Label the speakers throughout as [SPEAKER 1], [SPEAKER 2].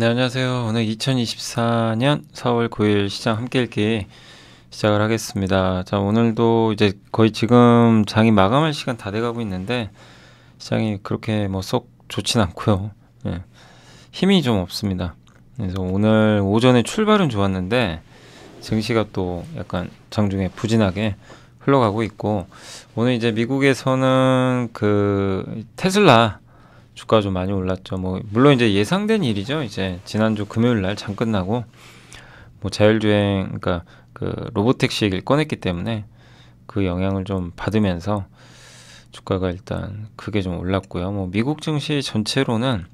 [SPEAKER 1] 네, 안녕하세요. 오늘 2024년 4월 9일 시장 함께 읽기 시작을 하겠습니다. 자, 오늘도 이제 거의 지금 장이 마감할 시간 다 돼가고 있는데 시장이 그렇게 뭐 썩 좋진 않고요. 예. 힘이 좀 없습니다. 그래서 오늘 오전에 출발은 좋았는데 증시가 또 약간 장중에 부진하게 흘러가고 있고 오늘 이제 미국에서는 그 테슬라 주가 좀 많이 올랐죠. 뭐 물론 이제 예상된 일이죠. 이제 지난주 금요일 날 장 끝나고 뭐 자율주행 그러니까 그 로보택시 얘기를 꺼냈기 때문에 그 영향을 좀 받으면서 주가가 일단 크게 좀 올랐고요. 뭐 미국 증시 전체로는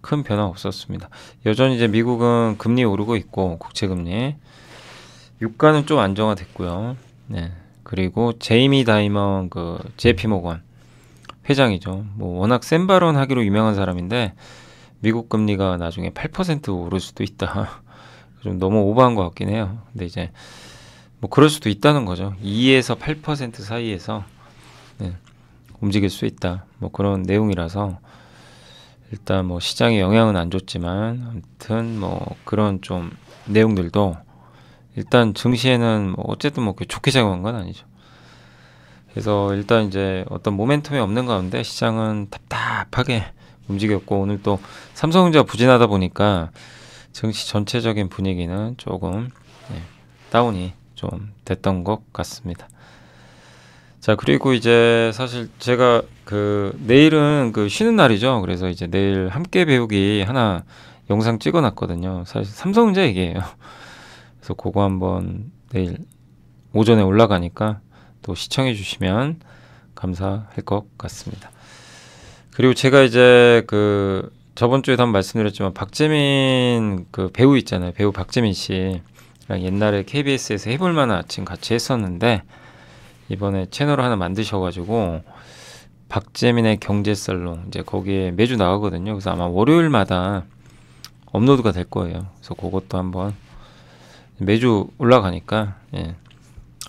[SPEAKER 1] 큰 변화 없었습니다. 여전히 이제 미국은 금리 오르고 있고 국채 금리 유가는 좀 안정화됐고요. 네. 그리고 제이미 다이먼 그제 p 모건 회장이죠. 뭐 워낙 센 발언 하기로 유명한 사람인데 미국 금리가 나중에 8% 오를 수도 있다. 좀 너무 오버한 것 같긴 해요. 근데 이제 뭐 그럴 수도 있다는 거죠. 2에서 8% 사이에서 네, 움직일 수 있다. 뭐 그런 내용이라서 일단 뭐 시장에 영향은 안 줬지만 아무튼 뭐 그런 좀 내용들도 일단 증시에는 뭐 어쨌든 뭐 좋게 작용한 건 아니죠. 그래서 일단 이제 어떤 모멘텀이 없는 가운데 시장은 답답하게 움직였고 오늘 또 삼성전자 부진하다 보니까 증시 전체적인 분위기는 조금 네, 다운이 좀 됐던 것 같습니다. 자 그리고 이제 사실 제가 그 내일은 그 쉬는 날이죠. 그래서 이제 내일 함께 배우기 하나 영상 찍어놨거든요. 사실 삼성전자 얘기예요. 그래서 그거 한번 내일 오전에 올라가니까 또 시청해 주시면 감사할 것 같습니다. 그리고 제가 이제 그 저번 주에도 한번 말씀드렸지만 박재민 그 배우 있잖아요. 배우 박재민 씨랑 옛날에 KBS에서 해볼 만한 아침 같이 했었는데 이번에 채널을 하나 만드셔가지고 박재민의 경제 살롱 이제 거기에 매주 나가거든요. 그래서 아마 월요일마다 업로드가 될 거예요. 그래서 그것도 한번 매주 올라가니까 예,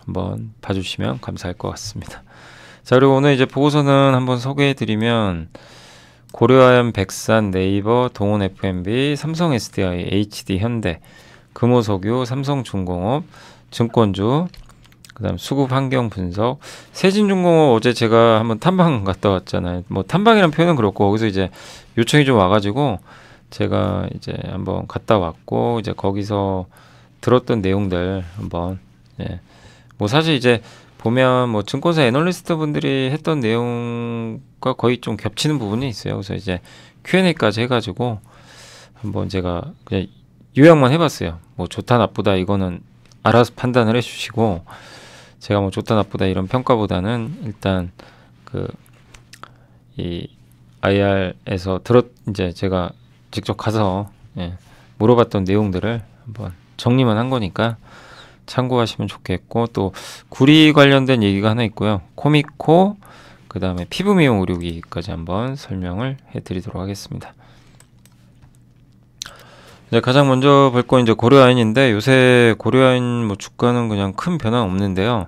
[SPEAKER 1] 한번 봐주시면 감사할 것 같습니다. 자 그리고 오늘 이제 보고서는 한번 소개해드리면 고려아연, 백산, 네이버, 동원 F&B, 삼성 SDI, HD, 현대, 금호석유, 삼성중공업, 증권주, 그 다음 수급 환경 분석, 세진중공업 어제 제가 한번 탐방 갔다 왔잖아요. 뭐 탐방이란 표현은 그렇고 거기서 이제 요청이 좀 와가지고 제가 이제 한번 갔다 왔고 이제 거기서 들었던 내용들 한번 예. 뭐 사실 이제 보면 뭐 증권사 애널리스트 분들이 했던 내용과 거의 좀 겹치는 부분이 있어요. 그래서 이제 Q&A까지 해가지고 한번 제가 그냥 요약만 해봤어요. 뭐 좋다 나쁘다 이거는 알아서 판단을 해주시고 제가 뭐 좋다 나쁘다 이런 평가보다는 일단 그 이 IR에서 들었 이제 제가 직접 가서 예, 물어봤던 내용들을 한번 정리만 한 거니까 참고하시면 좋겠고 또 구리 관련된 얘기가 하나 있고요. 코미코 그 다음에 피부 미용 의료기까지 한번 설명을 해드리도록 하겠습니다. 이제 네, 가장 먼저 볼 건 이제 고려아인인데 요새 고려아인 뭐 주가는 그냥 큰 변화 없는데요.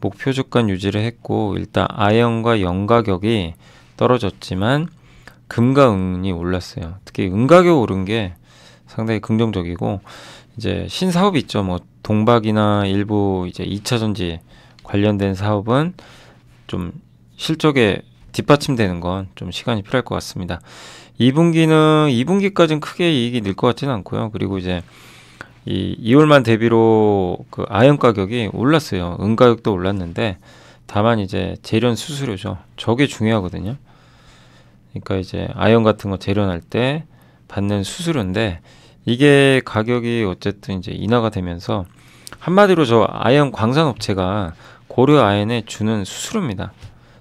[SPEAKER 1] 목표 주가 유지를 했고 일단 아연과 연가격이 떨어졌지만 금가 은이 올랐어요. 특히 은가격 오른 게 상당히 긍정적이고 이제 신사업 있죠. 뭐 동박이나 일부 이제 2차 전지 관련된 사업은 좀 실적에 뒷받침되는 건 좀 시간이 필요할 것 같습니다. 2분기는 2분기까지는 크게 이익이 늘 것 같지는 않고요. 그리고 이제 이 2월만 대비로 그 아연 가격이 올랐어요. 은 가격도 올랐는데 다만 이제 재련 수수료죠. 저게 중요하거든요. 그러니까 이제 아연 같은 거 재련할 때 받는 수수료인데 이게 가격이 어쨌든 이제 인하가 되면서 한마디로 저 아연 광산업체가 고려 아연에 주는 수수료입니다.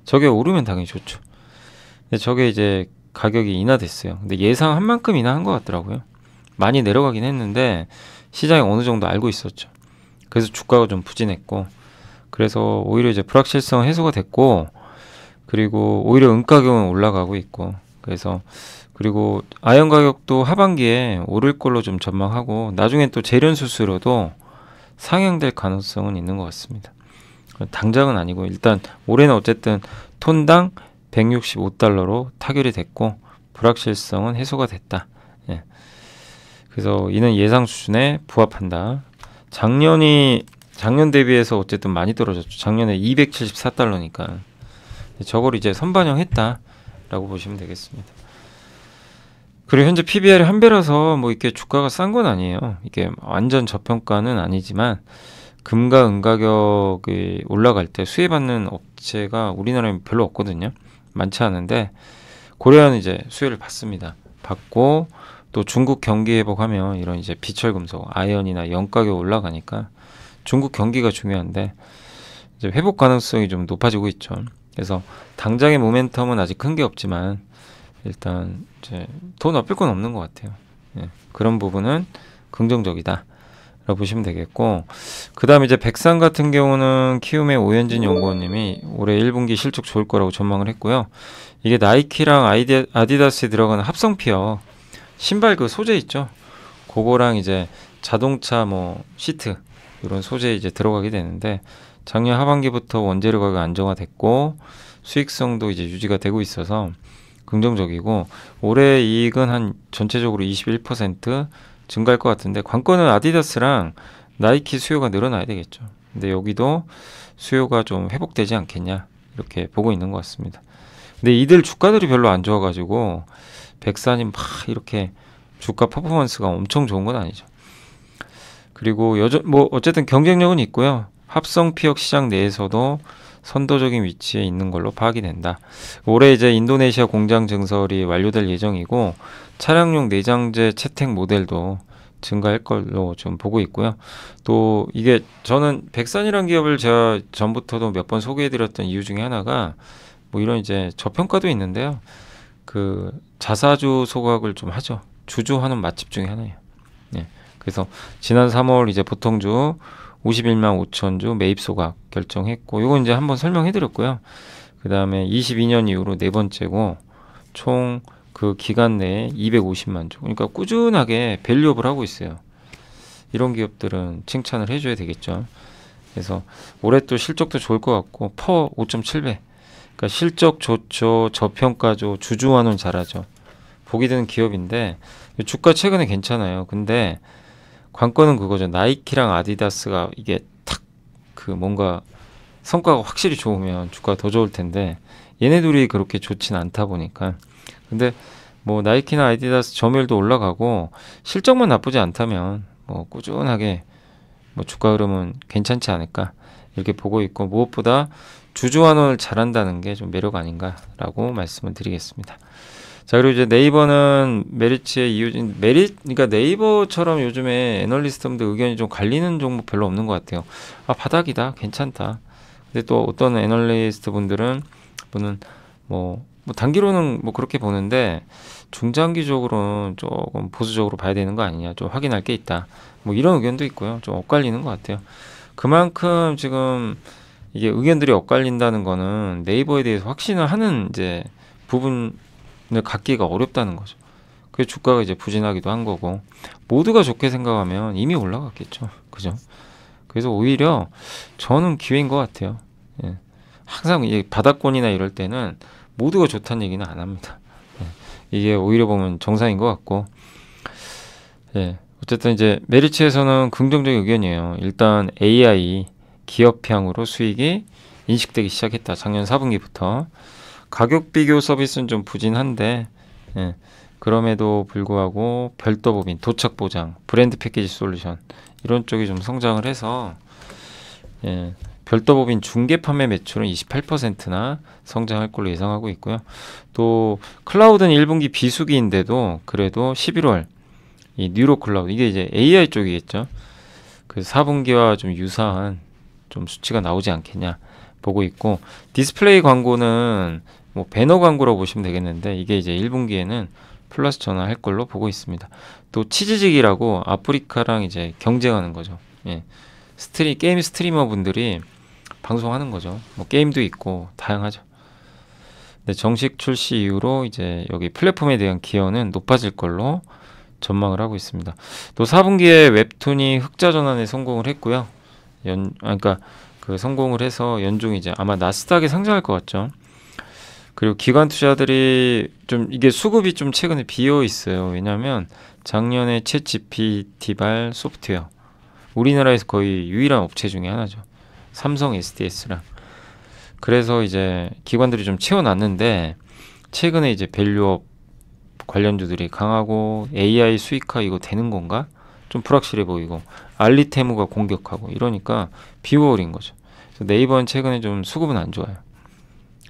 [SPEAKER 1] 저게 오르면 당연히 좋죠. 근데 저게 이제 가격이 인하됐어요. 근데 예상한 만큼 인하한 것 같더라고요. 많이 내려가긴 했는데 시장이 어느 정도 알고 있었죠. 그래서 주가가 좀 부진했고 그래서 오히려 이제 불확실성 해소가 됐고 그리고 오히려 은가격은 올라가고 있고 그래서 그리고 아연 가격도 하반기에 오를 걸로 좀 전망하고 나중에 또 재련 수수료도 상향될 가능성은 있는 것 같습니다. 당장은 아니고 일단 올해는 어쨌든 톤당 165달러로 타결이 됐고 불확실성은 해소가 됐다. 예. 그래서 이는 예상 수준에 부합한다. 작년이 작년 대비해서 어쨌든 많이 떨어졌죠. 작년에 274달러니까 저걸 이제 선반영했다라고 보시면 되겠습니다. 그리고 현재 PBR이 한 배라서 뭐 이렇게 주가가 싼 건 아니에요. 이게 완전 저평가는 아니지만 금과 은 가격이 올라갈 때 수혜받는 업체가 우리나라에 별로 없거든요. 많지 않은데 고려는 이제 수혜를 받습니다. 받고 또 중국 경기 회복하면 이런 이제 비철 금속, 아이언이나연 가격 올라가니까 중국 경기가 중요한데 이제 회복 가능성이 좀 높아지고 있죠. 그래서 당장의 모멘텀은 아직 큰 게 없지만 일단 이제 돈 아낄 건 없는 것 같아요. 예, 그런 부분은 긍정적이다. 라고 보시면 되겠고 그 다음 이제 백상 같은 경우는 키움의 오현진 연구원님이 올해 1분기 실적 좋을 거라고 전망을 했고요 이게 나이키랑 아이디, 아디다스에 들어가는 합성 피어 신발 그 소재 있죠 그거랑 이제 자동차 뭐 시트 이런 소재 이제 들어가게 되는데 작년 하반기부터 원재료 가 안정화됐고 수익성도 이제 유지가 되고 있어서 긍정적이고 올해 이익은 한 전체적으로 21% 증가할 것 같은데 관건은 아디다스랑 나이키 수요가 늘어나야 되겠죠. 근데 여기도 수요가 좀 회복되지 않겠냐 이렇게 보고 있는 것 같습니다. 근데 이들 주가들이 별로 안 좋아가지고 백사님막 이렇게 주가 퍼포먼스가 엄청 좋은 건 아니죠. 그리고 여전 뭐 어쨌든 경쟁력은 있고요. 합성 피혁 시장 내에서도 선도적인 위치에 있는 걸로 파악이 된다. 올해 이제 인도네시아 공장 증설이 완료될 예정이고 차량용 내장재 채택 모델도 증가할 걸로 좀 보고 있고요. 또 이게 저는 백산이란 기업을 제가 전부터도 몇 번 소개해드렸던 이유 중에 하나가 뭐 이런 이제 저평가도 있는데요. 그 자사주 소각을 좀 하죠. 주주하는 맛집 중에 하나예요. 네. 그래서 지난 3월 이제 보통주 51만 5천 주 매입 소각 결정했고 이거 이제 한번 설명해 드렸고요. 그다음에 22년 이후로 네 번째고 총 그 기간 내에 250만 주. 그러니까 꾸준하게 밸류업을 하고 있어요. 이런 기업들은 칭찬을 해줘야 되겠죠. 그래서 올해 또 실적도 좋을 것 같고 퍼 5.7배. 그러니까 실적 좋죠, 저평가죠, 주주환원 잘하죠. 보기 드는 기업인데 주가 최근에 괜찮아요. 근데 관건은 그거죠. 나이키랑 아디다스가 이게 탁 그 뭔가 성과가 확실히 좋으면 주가가 더 좋을 텐데 얘네 둘이 그렇게 좋진 않다 보니까 근데 뭐 나이키나 아디다스 점유율도 올라가고 실적만 나쁘지 않다면 뭐 꾸준하게 뭐 주가 흐름은 괜찮지 않을까 이렇게 보고 있고 무엇보다 주주환원을 잘한다는 게 좀 매력 아닌가라고 말씀을 드리겠습니다. 자 그리고 이제 네이버는 메리츠의 이유진 메리 그러니까 네이버처럼 요즘에 애널리스트분들 의견이 좀 갈리는 종목 별로 없는 것 같아요. 아 바닥이다 괜찮다. 근데 또 어떤 애널리스트분들은 분은 뭐, 뭐 단기로는 뭐 그렇게 보는데 중장기적으로는 조금 보수적으로 봐야 되는 거 아니냐 좀 확인할 게 있다. 뭐 이런 의견도 있고요. 좀 엇갈리는 것 같아요. 그만큼 지금 이게 의견들이 엇갈린다는 거는 네이버에 대해서 확신을 하는 이제 부분 근데 갖기가 어렵다는 거죠. 그 주가가 이제 부진하기도 한 거고 모두가 좋게 생각하면 이미 올라갔겠죠. 그죠? 그래서 오히려 저는 기회인 것 같아요. 예. 항상 이 바닥권이나 이럴 때는 모두가 좋다는 얘기는 안 합니다. 예. 이게 오히려 보면 정상인 것 같고 예. 어쨌든 이제 메리츠에서는 긍정적 의견이에요. 일단 AI 기업향으로 수익이 인식되기 시작했다. 작년 4분기부터. 가격 비교 서비스는 좀 부진한데 예, 그럼에도 불구하고 별도 법인, 도착 보장, 브랜드 패키지 솔루션 이런 쪽이 좀 성장을 해서 예, 별도 법인 중개 판매 매출은 28%나 성장할 걸로 예상하고 있고요. 또 클라우드는 1분기 비수기인데도 그래도 11월 이 뉴로 클라우드 이게 이제 AI 쪽이겠죠. 그 4분기와 좀 유사한 좀 수치가 나오지 않겠냐 보고 있고 디스플레이 광고는 뭐 배너 광고라고 보시면 되겠는데 이게 이제 1분기에는 플러스 전환할 걸로 보고 있습니다. 또 치즈직이라고 아프리카랑 이제 경쟁하는 거죠. 예. 스트리 게임 스트리머 분들이 방송하는 거죠. 뭐 게임도 있고 다양하죠. 네, 정식 출시 이후로 이제 여기 플랫폼에 대한 기여는 높아질 걸로 전망을 하고 있습니다. 또 4분기에 웹툰이 흑자 전환에 성공을 했고요. 연, 아, 그러니까 그 성공을 해서 연중 이제 아마 나스닥에 상장할 것 같죠. 그리고 기관 투자들이 좀 이게 수급이 좀 최근에 비어 있어요. 왜냐하면 작년에 챗 GPT발 소프트웨어 우리나라에서 거의 유일한 업체 중에 하나죠. 삼성 SDS랑 그래서 이제 기관들이 좀 채워놨는데 최근에 이제 밸류업 관련주들이 강하고 AI 수익화 이거 되는 건가? 좀 불확실해 보이고 알리테무가 공격하고 이러니까 비월인 거죠. 네이버는 최근에 좀 수급은 안 좋아요.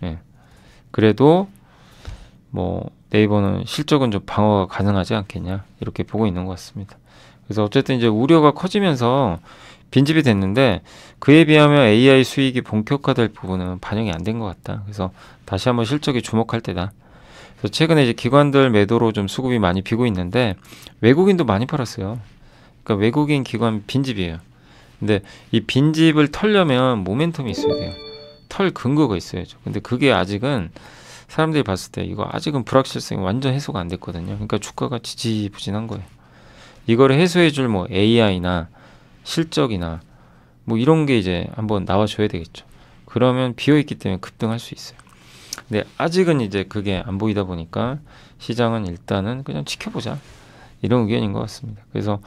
[SPEAKER 1] 예. 그래도 뭐 네이버는 실적은 좀 방어가 가능하지 않겠냐 이렇게 보고 있는 것 같습니다. 그래서 어쨌든 이제 우려가 커지면서 빈집이 됐는데 그에 비하면 AI 수익이 본격화될 부분은 반영이 안 된 것 같다. 그래서 다시 한번 실적이 주목할 때다. 그래서 최근에 이제 기관들 매도로 좀 수급이 많이 비고 있는데 외국인도 많이 팔았어요. 그러니까 외국인 기관 빈집이에요. 근데 이 빈집을 털려면 모멘텀이 있어야 돼요. 털 근거가 있어야죠. 근데 그게 아직은 사람들이 봤을 때 이거 아직은 불확실성이 완전 해소가 안 됐거든요. 그러니까 주가가 지지부진한 거예요. 이거를 해소해 줄 뭐 AI나 실적이나 뭐 이런 게 이제 한번 나와 줘야 되겠죠. 그러면 비어 있기 때문에 급등할 수 있어요. 근데 아직은 이제 그게 안 보이다 보니까 시장은 일단은 그냥 지켜보자. 이런 의견인 것 같습니다. 그래서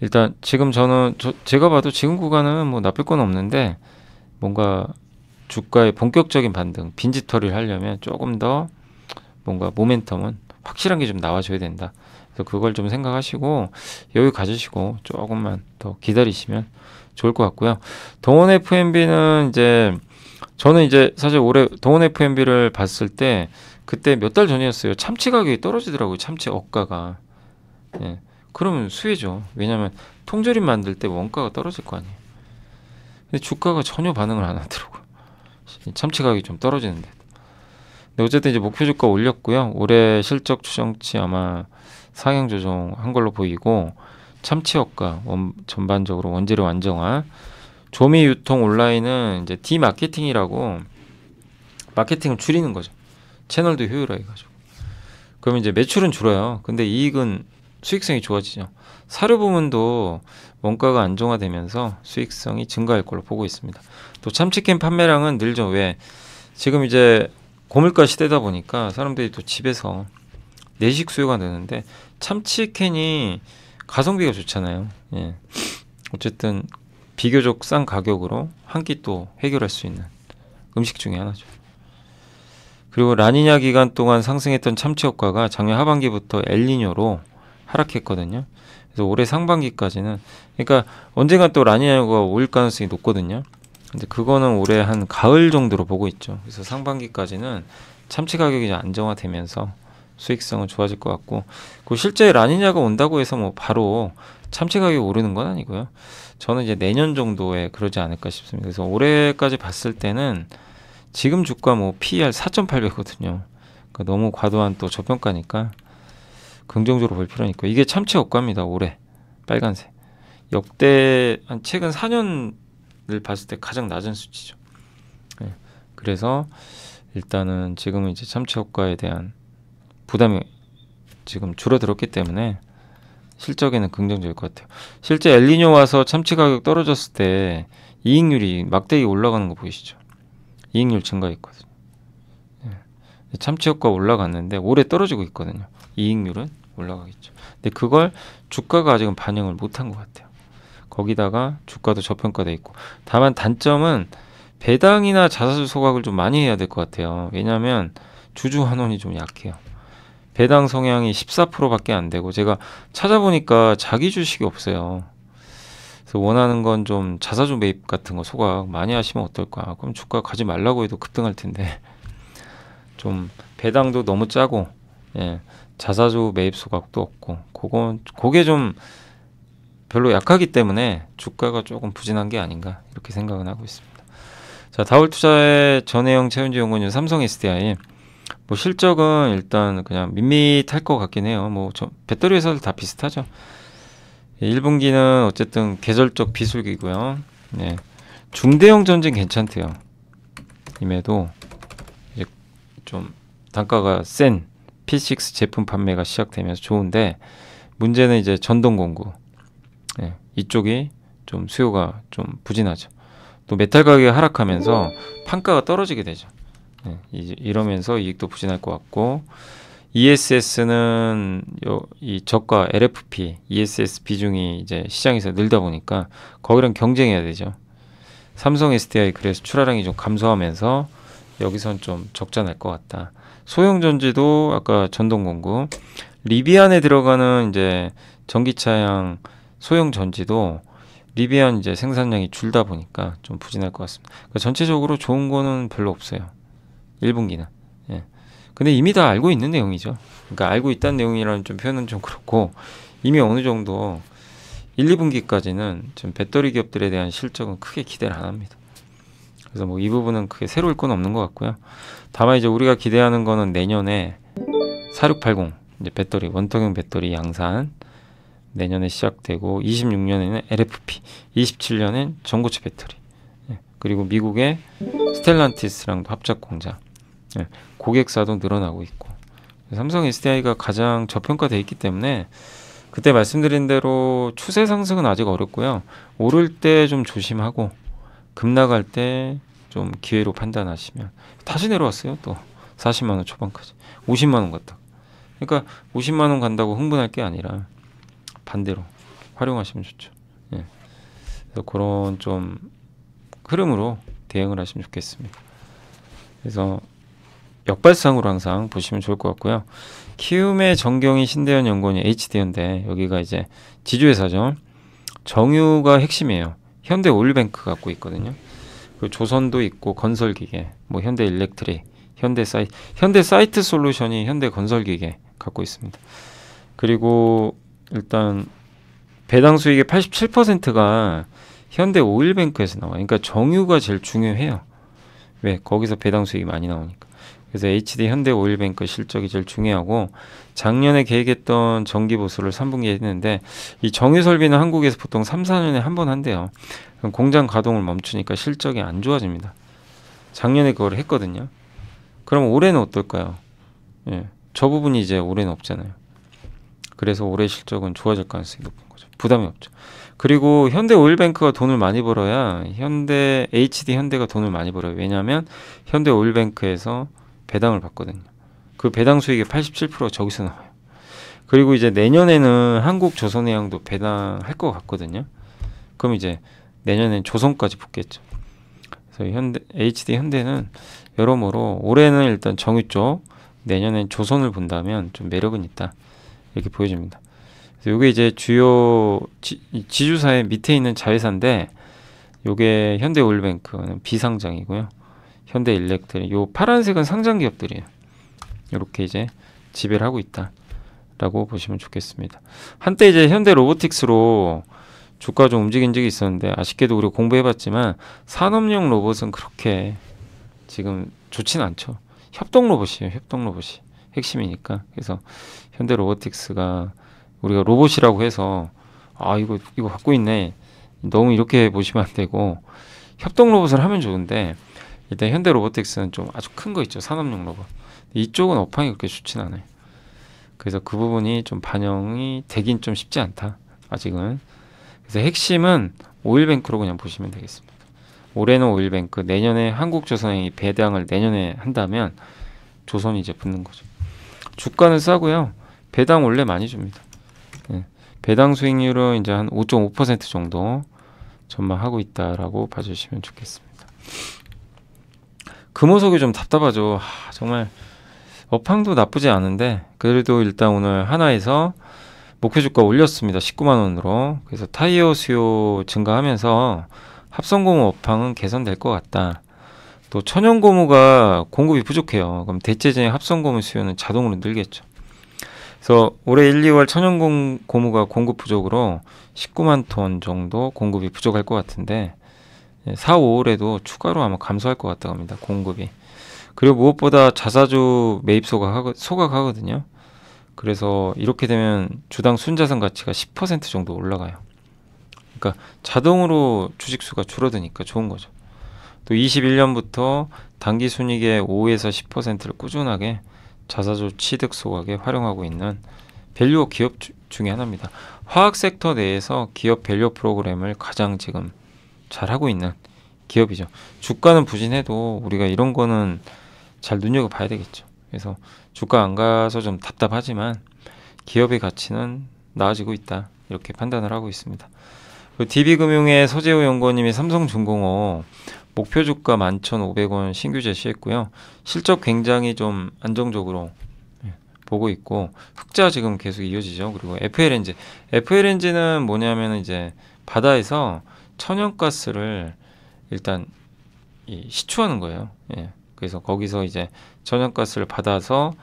[SPEAKER 1] 일단 지금 저는 저, 제가 봐도 지금 구간은 뭐 나쁠 건 없는데 뭔가 주가의 본격적인 반등, 빈집털이를 하려면 조금 더 뭔가 모멘텀은 확실한 게 좀 나와줘야 된다. 그래서 그걸 좀 생각하시고 여유 가지시고 조금만 더 기다리시면 좋을 것 같고요. 동원 FMB는 이제 저는 이제 사실 올해 동원 FMB를 봤을 때 그때 몇 달 전이었어요. 참치 가격이 떨어지더라고요. 참치 억가가. 예. 그러면 수혜죠. 왜냐면 통조림 만들 때 원가가 떨어질 거 아니에요. 근데 주가가 전혀 반응을 안 하더라고요. 참치가격이 좀 떨어지는데. 근데 어쨌든 이제 목표 주가 올렸고요. 올해 실적 추정치 아마 상향 조정한 걸로 보이고 참치업과 원, 전반적으로 원재료 안정화 조미 유통 온라인은 이제 디마케팅이라고 마케팅을 줄이는 거죠. 채널도 효율화해 가지고. 그럼 이제 매출은 줄어요. 근데 이익은 수익성이 좋아지죠. 사료 부문도 원가가 안정화되면서 수익성이 증가할 걸로 보고 있습니다. 또 참치캔 판매량은 늘죠. 왜? 지금 이제 고물가 시대다 보니까 사람들이 또 집에서 내식 수요가 되는데 참치캔이 가성비가 좋잖아요. 예. 어쨌든 비교적 싼 가격으로 한 끼 또 해결할 수 있는 음식 중에 하나죠. 그리고 라니냐 기간 동안 상승했던 참치 효과가 작년 하반기부터 엘니뇨로 하락했거든요. 그래서 올해 상반기까지는 그러니까 언젠가 또 라니냐가 올 가능성이 높거든요. 근데 그거는 올해 한 가을 정도로 보고 있죠. 그래서 상반기까지는 참치 가격이 안정화되면서 수익성은 좋아질 것 같고 그 실제 라니냐가 온다고 해서 뭐 바로 참치 가격이 오르는 건 아니고요. 저는 이제 내년 정도에 그러지 않을까 싶습니다. 그래서 올해까지 봤을 때는 지금 주가 뭐 PER 4.8배거든요. 그러니까 너무 과도한 또 저평가니까 긍정적으로 볼 필요는 있고 이게 참치 억과입니다. 올해 빨간색 역대 한 최근 4년 봤을 때 가장 낮은 수치죠. 네. 그래서 일단은 지금은 이제 참치 효과에 대한 부담이 지금 줄어들었기 때문에 실적에는 긍정적일 것 같아요. 실제 엘리뇨 와서 참치 가격 떨어졌을 때 이익률이 막대기 올라가는 거 보이시죠? 이익률 증가했거든요. 예. 참치 효과 올라갔는데 올해 떨어지고 있거든요. 이익률은 올라가겠죠. 근데 그걸 주가가 아직은 반영을 못한 것 같아요. 거기다가 주가도 저평가돼 있고 다만 단점은 배당이나 자사주 소각을 좀 많이 해야 될 것 같아요 왜냐하면 주주 환원이 좀 약해요 배당 성향이 14%밖에 안 되고 제가 찾아보니까 자기 주식이 없어요 그래서 원하는 건 좀 자사주 매입 같은 거 소각 많이 하시면 어떨까 그럼 주가 가지 말라고 해도 급등할 텐데 좀 배당도 너무 짜고 예, 자사주 매입 소각도 없고 그건 그게 좀 별로 약하기 때문에 주가가 조금 부진한 게 아닌가 이렇게 생각은 하고 있습니다. 자, 다월 투자의 전혜영 최은지 연구원 삼성 SDI 뭐 실적은 일단 그냥 밋밋할 것 같긴 해요. 뭐 배터리 회사들 다 비슷하죠. 1분기는 예, 어쨌든 계절적 비수기고요. 네. 중대형 전쟁 괜찮대요. 임에도 이제 좀 단가가 센 P6 제품 판매가 시작되면서 좋은데 문제는 이제 전동 공구 이쪽이 좀 수요가 좀 부진하죠. 또 메탈 가격이 하락하면서 판가가 떨어지게 되죠. 네, 이러면서 이익도 부진할 것 같고 ESS는 요, 이 저가 LFP, ESS 비중이 이제 시장에서 늘다 보니까 거기랑 경쟁해야 되죠. 삼성 SDI 그래서 출하량이 좀 감소하면서 여기선 좀 적자 날 것 같다. 소형전지도 아까 전동공구, 리비안에 들어가는 이제 전기차양 소형 전지도 리비안 이제 생산량이 줄다 보니까 좀 부진할 것 같습니다. 그러니까 전체적으로 좋은 거는 별로 없어요. 1분기는. 예. 근데 이미 다 알고 있는 내용이죠. 그러니까 알고 있다는 내용이라는 좀 표현은 좀 그렇고 이미 어느 정도 1, 2분기까지는 좀 배터리 기업들에 대한 실적은 크게 기대를 안 합니다. 그래서 뭐 이 부분은 크게 새로울 건 없는 것 같고요. 다만 이제 우리가 기대하는 거는 내년에 4680 이제 배터리 원통형 배터리 양산 내년에 시작되고 26년에는 LFP, 27년엔 전고체 배터리. 예, 그리고 미국의 스텔란티스랑도 합작 공장. 예, 고객사도 늘어나고 있고. 삼성 SDI가 가장 저평가돼 있기 때문에 그때 말씀드린 대로 추세 상승은 아직 어렵고요. 오를 때 좀 조심하고 급 나갈 때 좀 기회로 판단하시면 다시 내려왔어요. 또 40만 원 초반까지. 50만 원 갔다. 그러니까 50만 원 간다고 흥분할 게 아니라 반대로 활용하시면 좋죠. 예. 그래서 그런 좀 흐름으로 대응을 하시면 좋겠습니다. 그래서 역발상으로 항상 보시면 좋을 것 같고요. 키움의 정경희 신대현 연구원이 HD인데 여기가 이제 지주회사죠. 정유가 핵심이에요. 현대 올뱅크 갖고 있거든요. 그리고 조선도 있고 건설기계, 뭐 현대 일렉트리, 현대 사이 현대 사이트 솔루션이 현대 건설기계 갖고 있습니다. 그리고 일단 배당 수익의 87%가 현대 오일뱅크에서 나와. 요 그러니까 정유가 제일 중요해요. 왜? 거기서 배당 수익이 많이 나오니까. 그래서 HD 현대 오일뱅크 실적이 제일 중요하고 작년에 계획했던 전기 보수를 3분기에 했는데 이 정유 설비는 한국에서 보통 3, 4년에 한 번 한대요. 그럼 공장 가동을 멈추니까 실적이 안 좋아집니다. 작년에 그걸 했거든요. 그럼 올해는 어떨까요? 예. 저 부분이 이제 올해는 없잖아요. 그래서 올해 실적은 좋아질 가능성이 높은 거죠. 부담이 없죠. 그리고 현대 오일뱅크가 돈을 많이 벌어야 현대 HD 현대가 돈을 많이 벌어요. 왜냐하면 현대 오일뱅크에서 배당을 받거든요. 그 배당 수익의 87%가 저기서 나와요. 그리고 이제 내년에는 한국 조선해양도 배당할 것 같거든요. 그럼 이제 내년엔 조선까지 붙겠죠. 그래서 현대 HD 현대는 여러모로 올해는 일단 정유 쪽, 내년엔 조선을 본다면 좀 매력은 있다. 이렇게 보여집니다. 이게 이제 주요 지, 주사의 밑에 있는 자회사인데 이게 현대올뱅크는 비상장이고요. 현대일렉트릭 요 파란색은 상장 기업들이에요. 이렇게 이제 지배를 하고 있다라고 보시면 좋겠습니다. 한때 이제 현대 로보틱스로 주가 좀 움직인 적이 있었는데 아쉽게도 우리 공부해봤지만 산업용 로봇은 그렇게 지금 좋진 않죠. 협동 로봇이에요. 협동 로봇이. 핵심이니까. 그래서 현대 로보틱스가 우리가 로봇이라고 해서 아 이거 이거 갖고 있네. 너무 이렇게 보시면 안 되고 협동 로봇을 하면 좋은데 일단 현대 로보틱스는 좀 아주 큰 거 있죠 산업용 로봇. 이쪽은 업황이 그렇게 좋진 않아요. 그래서 그 부분이 좀 반영이 되긴 좀 쉽지 않다. 아직은. 그래서 핵심은 오일뱅크로 그냥 보시면 되겠습니다. 올해는 오일뱅크, 내년에 한국조선이 배당을 내년에 한다면 조선이 이제 붙는 거죠. 주가는 싸고요. 배당 원래 많이 줍니다. 예. 배당 수익률은 이제 한 5.5% 정도 전망하고 있다라고 봐주시면 좋겠습니다. 금호석이 좀 답답하죠. 하, 정말 업황도 나쁘지 않은데 그래도 일단 오늘 하나에서 목표 주가 올렸습니다. 19만 원으로. 그래서 타이어 수요 증가하면서 합성공 업황은 개선될 것 같다. 또 천연 고무가 공급이 부족해요. 그럼 대체적의 합성 고무 수요는 자동으로 늘겠죠. 그래서 올해 1, 2월 천연 고무가 공급 부족으로 19만 톤 정도 공급이 부족할 것 같은데 4, 예, 5월에도 추가로 아마 감소할 것 같다고 합니다. 공급이. 그리고 무엇보다 자사주 매입 소각 소각하거든요. 그래서 이렇게 되면 주당 순자산 가치가 10% 정도 올라가요. 그러니까 자동으로 주식 수가 줄어드니까 좋은 거죠. 또 그 21년부터 단기 순이익의 5에서 10%를 꾸준하게 자사주 취득 소각에 활용하고 있는 밸류업 기업 주, 중에 하나입니다. 화학 섹터 내에서 기업 밸류 프로그램을 가장 지금 잘하고 있는 기업이죠. 주가는 부진해도 우리가 이런 거는 잘 눈여겨봐야 되겠죠. 그래서 주가 안 가서 좀 답답하지만 기업의 가치는 나아지고 있다. 이렇게 판단을 하고 있습니다. DB금융의 서재호 연구원님이 삼성중공업 목표 주가 11,500원 신규 제시했고요. 실적 굉장히 좀 안정적으로 예, 보고 있고 흑자 지금 계속 이어지죠. 그리고 FLNG. FLNG는 뭐냐면 이제 바다에서 천연가스를 일단 이 시추하는 거예요. 예. 그래서 거기서 이제 천연가스를 받아서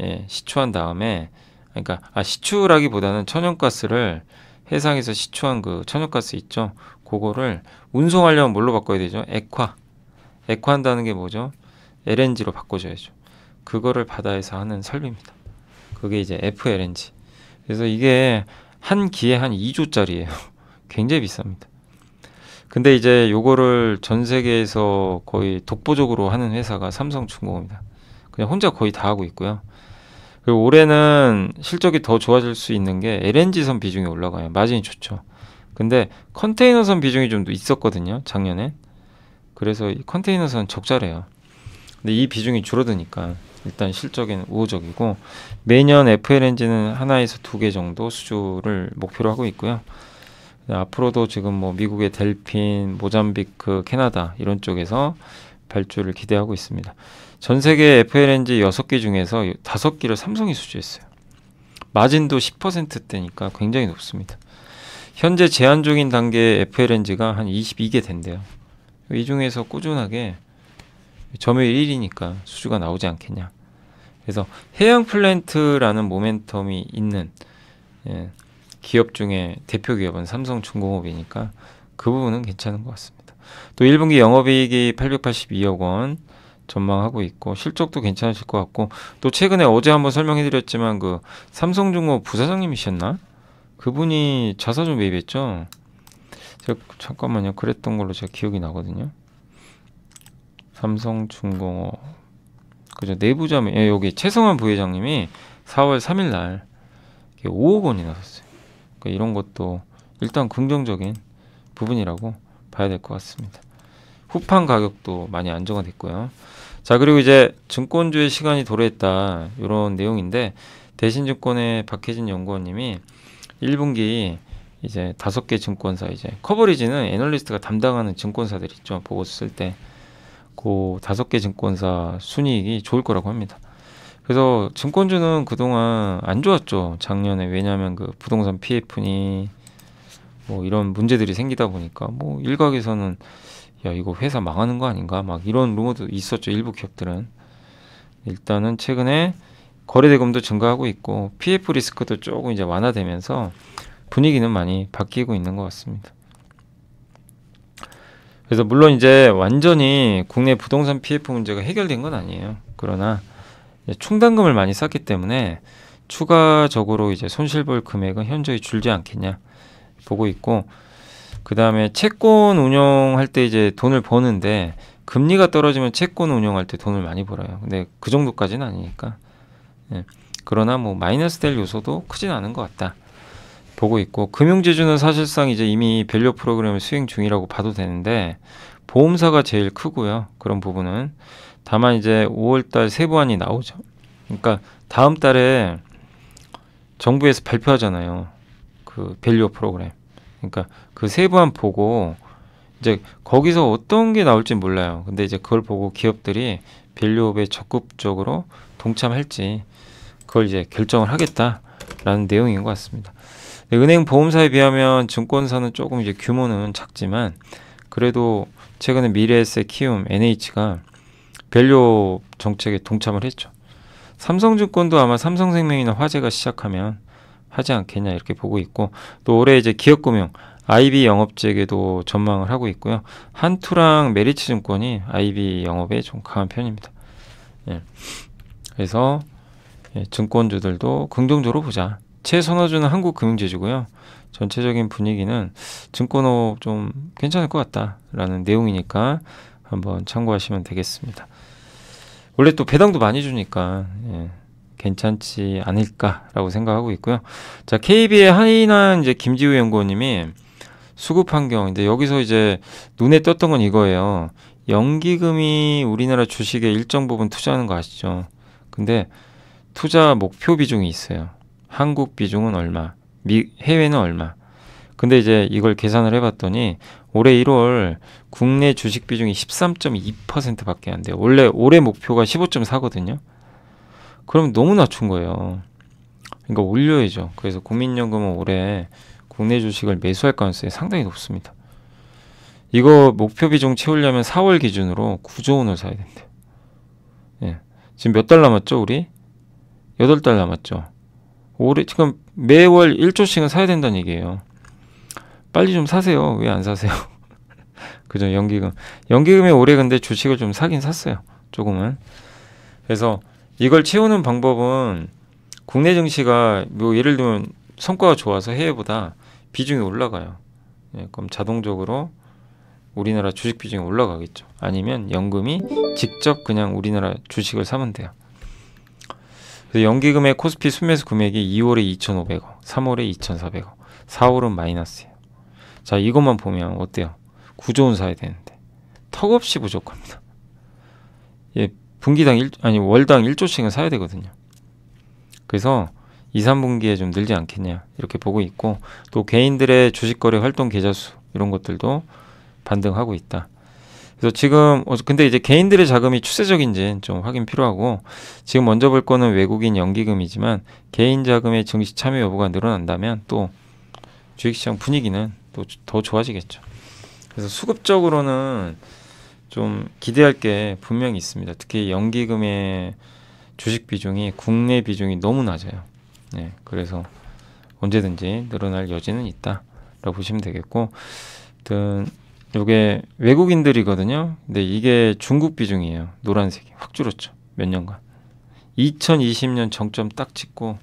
[SPEAKER 1] 예, 시추한 다음에 그러니까 아, 시추라기보다는 천연가스를 해상에서 시추한 그 천연가스 있죠. 그거를 운송하려면 뭘로 바꿔야 되죠? 액화. 액화한다는 게 뭐죠? LNG로 바꿔줘야죠. 그거를 바다에서 하는 설비입니다. 그게 이제 FLNG. 그래서 이게 한 기에 한 2조짜리예요. 굉장히 비쌉니다. 근데 이제 요거를 전 세계에서 거의 독보적으로 하는 회사가 삼성중공업입니다. 그냥 혼자 거의 다 하고 있고요. 그리고 올해는 실적이 더 좋아질 수 있는 게 LNG선 비중이 올라가요. 마진이 좋죠. 근데 컨테이너선 비중이 좀 있었거든요. 작년에. 그래서 컨테이너선 적자래요. 근데 이 비중이 줄어드니까 일단 실적에는 우호적이고 매년 FLNG는 하나에서 두 개 정도 수주를 목표로 하고 있고요. 앞으로도 지금 뭐 미국의 델핀, 모잠비크, 캐나다 이런 쪽에서 발주를 기대하고 있습니다. 전 세계 FLNG 6개 중에서 5개를 삼성이 수주했어요. 마진도 10%대니까 굉장히 높습니다. 현재 제한 중인 단계의 FLNG가 한 22개 된대요. 이 중에서 꾸준하게 점유율 1위니까 수주가 나오지 않겠냐. 그래서 해양 플랜트라는 모멘텀이 있는 예, 기업 중에 대표 기업은 삼성중공업이니까 그 부분은 괜찮은 것 같습니다. 또 1분기 영업이익이 882억 원 전망하고 있고 실적도 괜찮으실 것 같고 또 최근에 어제 한번 설명해드렸지만 그 삼성중공업 부사장님이셨나? 그분이 자사주 매입했죠. 제가 잠깐만요. 그랬던 걸로 제가 기억이 나거든요. 삼성중공업 그죠 내부자 매 뭐, 예, 여기 최성환 부회장님이 4월 3일 날 5억 원이 나섰어요. 그러니까 이런 것도 일단 긍정적인 부분이라고 봐야 될 것 같습니다. 후판 가격도 많이 안정화됐고요. 자 그리고 이제 증권주의 시간이 도래했다 이런 내용인데 대신증권의 박혜진 연구원님이 1분기 이제 다섯 개 증권사 이제 커버리지는 애널리스트가 담당하는 증권사들 있죠. 보고서 쓸때 그 다섯 개 증권사 순이익이 좋을 거라고 합니다. 그래서 증권주는 그동안 안 좋았죠. 작년에 왜냐하면 그 부동산 PF니 뭐 이런 문제들이 생기다 보니까 뭐 일각에서는 야 이거 회사 망하는 거 아닌가 막 이런 루머도 있었죠 일부 기업들은 일단은 최근에 거래대금도 증가하고 있고 PF 리스크도 조금 이제 완화되면서 분위기는 많이 바뀌고 있는 것 같습니다. 그래서 물론 이제 완전히 국내 부동산 PF 문제가 해결된 건 아니에요. 그러나 충당금을 많이 쌌기 때문에 추가적으로 이제 손실 볼 금액은 현저히 줄지 않겠냐 보고 있고 그 다음에 채권 운용할 때 이제 돈을 버는데 금리가 떨어지면 채권 운용할 때 돈을 많이 벌어요. 근데 그 정도까지는 아니니까. 예. 그러나 뭐 마이너스 될 요소도 크진 않은 것 같다. 보고 있고 금융지주는 사실상 이제 이미 밸류 프로그램을 수행 중이라고 봐도 되는데 보험사가 제일 크고요. 그런 부분은 다만 이제 5월달 세부안이 나오죠. 그러니까 다음 달에 정부에서 발표하잖아요. 그 밸류 프로그램. 그러니까 그 세부안 보고 이제 거기서 어떤 게 나올지 몰라요. 근데 이제 그걸 보고 기업들이 밸류업에 적극적으로 동참할지 그걸 이제 결정을 하겠다라는 내용인 것 같습니다. 네, 은행 보험사에 비하면 증권사는 조금 이제 규모는 작지만 그래도 최근에 미래에셋 키움 NH가 밸류 정책에 동참을 했죠. 삼성증권도 아마 삼성생명이나 화재가 시작하면 하지 않겠냐 이렇게 보고 있고 또 올해 이제 기업금융 IB 영업재개도 전망을 하고 있고요. 한투랑 메리츠증권이 IB 영업에 좀 강한 편입니다. 예. 그래서 예, 증권주들도 긍정적으로 보자. 최선호주는 한국금융제주고요. 전체적인 분위기는 증권업 좀 괜찮을 것 같다라는 내용이니까 한번 참고하시면 되겠습니다. 원래 또 배당도 많이 주니까 예, 괜찮지 않을까라고 생각하고 있고요. 자 KB의 한인한 이제 김지우 연구원님이 수급 환경 인데 여기서 이제 눈에 떴던 건 이거예요. 연기금이 우리나라 주식에 일정 부분 투자하는 거 아시죠? 근데 투자 목표 비중이 있어요. 한국 비중은 얼마, 미, 해외는 얼마. 근데 이제 이걸 계산을 해봤더니 올해 1월 국내 주식 비중이 13.2%밖에 안 돼요. 원래 올해 목표가 15.4거든요. 그럼 너무 낮춘 거예요. 그러니까 올려야죠. 그래서 국민연금은 올해 국내 주식을 매수할 가능성이 상당히 높습니다. 이거 목표 비중 채우려면 4월 기준으로 9조 원을 사야 된대요. 예. 지금 몇 달 남았죠, 우리? 8달 남았죠. 올해 지금 매월 1조씩은 사야 된다는 얘기예요. 빨리 좀 사세요. 왜 안 사세요? 그죠? 연기금. 연기금에 올해 근데 주식을 좀 사긴 샀어요. 조금은. 그래서 이걸 채우는 방법은 국내 증시가 뭐 예를 들면 성과가 좋아서 해외보다 비중이 올라가요. 예, 그럼 자동적으로 우리나라 주식 비중이 올라가겠죠. 아니면 연금이 직접 그냥 우리나라 주식을 사면 돼요. 그래서 연기금의 코스피 순매수 금액이 2월에 2,500원, 3월에 2,400원, 4월은 마이너스예요. 자, 이것만 보면 어때요? 구조은 사야 되는데 턱없이 부족합니다. 예, 분기당 1, 아니 월당 1조씩은 사야 되거든요. 그래서 2, 3분기에 좀 늘지 않겠냐 이렇게 보고 있고 또 개인들의 주식거래 활동 계좌수 이런 것들도 반등하고 있다. 그래서 지금 어, 근데 이제 개인들의 자금이 추세적인지 좀 확인 필요하고 지금 먼저 볼 거는 외국인 연기금이지만 개인 자금의 증시 참여 여부가 늘어난다면 또 주식시장 분위기는 또 더 좋아지겠죠. 그래서 수급적으로는 좀 기대할 게 분명히 있습니다. 특히 연기금의 주식 비중이 국내 비중이 너무 낮아요. 네, 그래서 언제든지 늘어날 여지는 있다라고 보시면 되겠고, 든 이게 외국인들이거든요. 근데 이게 중국 비중이에요. 노란색이 확 줄었죠. 몇 년간. 2020년 정점 딱 찍고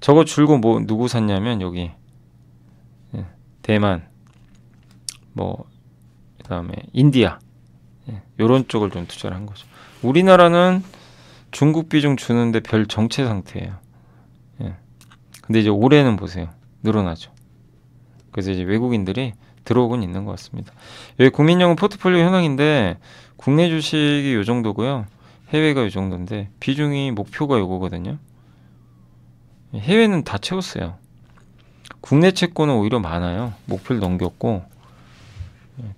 [SPEAKER 1] 저거 줄고 뭐 누구 샀냐면 여기 예, 대만 뭐 그다음에 인디아 이런 예, 쪽을 좀 투자를 한 거죠. 우리나라는 중국 비중 주는데 별 정체 상태예요. 예. 근데 이제 올해는 보세요. 늘어나죠. 그래서 이제 외국인들이 들어오곤 있는 것 같습니다. 여기 국민연금 포트폴리오 현황인데 국내 주식이 요 정도고요. 해외가 요 정도인데 비중이 목표가 요거거든요. 해외는 다 채웠어요. 국내 채권은 오히려 많아요. 목표를 넘겼고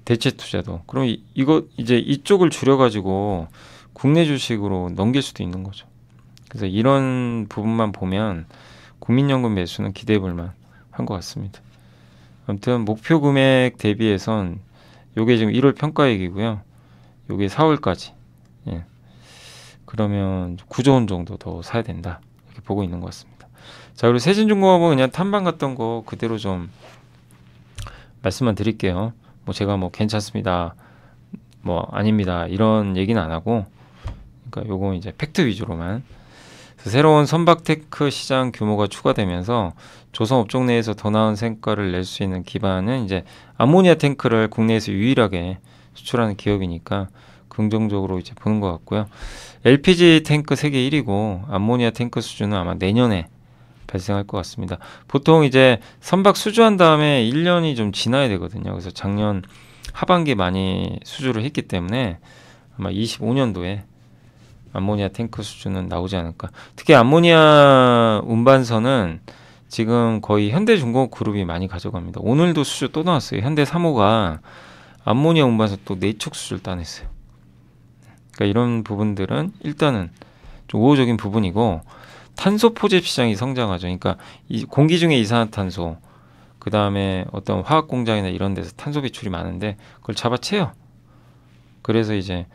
[SPEAKER 1] 대체 투자도. 그럼 이, 이거 이제 이쪽을 줄여가지고 국내 주식으로 넘길 수도 있는 거죠. 그래서 이런 부분만 보면 국민연금 매수는 기대해 볼만 한것 같습니다. 아무튼 목표 금액 대비해선 요게 지금 1월 평가액이고요. 요게 4월까지. 예. 그러면 9조 원 정도 더 사야 된다. 이렇게 보고 있는 것 같습니다. 자, 그리고 세진중공업은 뭐 그냥 탐방 갔던 거 그대로 좀 말씀만 드릴게요. 뭐 제가 뭐 괜찮습니다. 뭐 아닙니다. 이런 얘기는 안 하고 그러니까 요건 이제 팩트 위주로만 새로운 선박 테크 시장 규모가 추가되면서 조선 업종 내에서 더 나은 생과를낼 수 있는 기반은 이제 암모니아 탱크를 국내에서 유일하게 수출하는 기업이니까 긍정적으로 이제 보는 것 같고요. LPG 탱크 세계 1위고 암모니아 탱크 수준은 아마 내년에 발생할 것 같습니다. 보통 이제 선박 수주한 다음에 1년이 좀 지나야 되거든요. 그래서 작년 하반기 많이 수주를 했기 때문에 아마 25년도에 암모니아 탱크 수준은 나오지 않을까. 특히 암모니아 운반선은 지금 거의 현대중공업 그룹이 많이 가져갑니다. 오늘도 수주 또 나왔어요. 현대 3호가 암모니아 운반선 또 내축 수주를 따냈어요. 그러니까 이런 부분들은 일단은 좀 우호적인 부분이고 탄소 포집 시장이 성장하죠. 그러니까 이 공기 중에 이산화탄소 그 다음에 어떤 화학 공장이나 이런 데서 탄소 배출이 많은데 그걸 잡아채요. 그래서 이제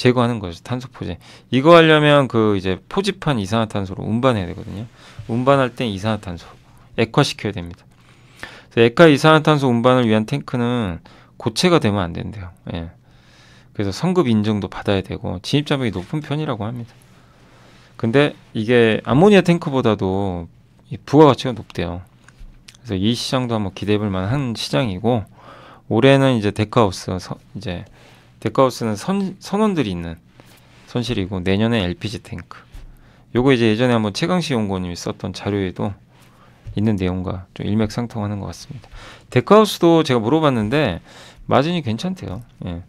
[SPEAKER 1] 제거하는 거죠. 탄소 포제. 이거 하려면 그 이제 포집한 이산화탄소로 운반해야 되거든요. 운반할 땐 이산화탄소 액화시켜야 됩니다. 액화 이산화탄소 운반을 위한 탱크는 고체가 되면 안 된대요. 예. 그래서 성급 인정도 받아야 되고 진입 장벽이 높은 편이라고 합니다. 근데 이게 암모니아 탱크보다도 부가 가치가 높대요. 그래서 이 시장도 한번 기대해 볼 만한 시장이고 올해는 이제 데카우스 이제 데카우스는 선, 선원들이 있는 손실이고 내년에 LPG 탱크 요거 이제 예전에 한번 최강시 연구원님이 썼던 자료에도 있는 내용과 좀 일맥상통하는 것 같습니다. 데카우스도 제가 물어봤는데 마진이 괜찮대요. 예.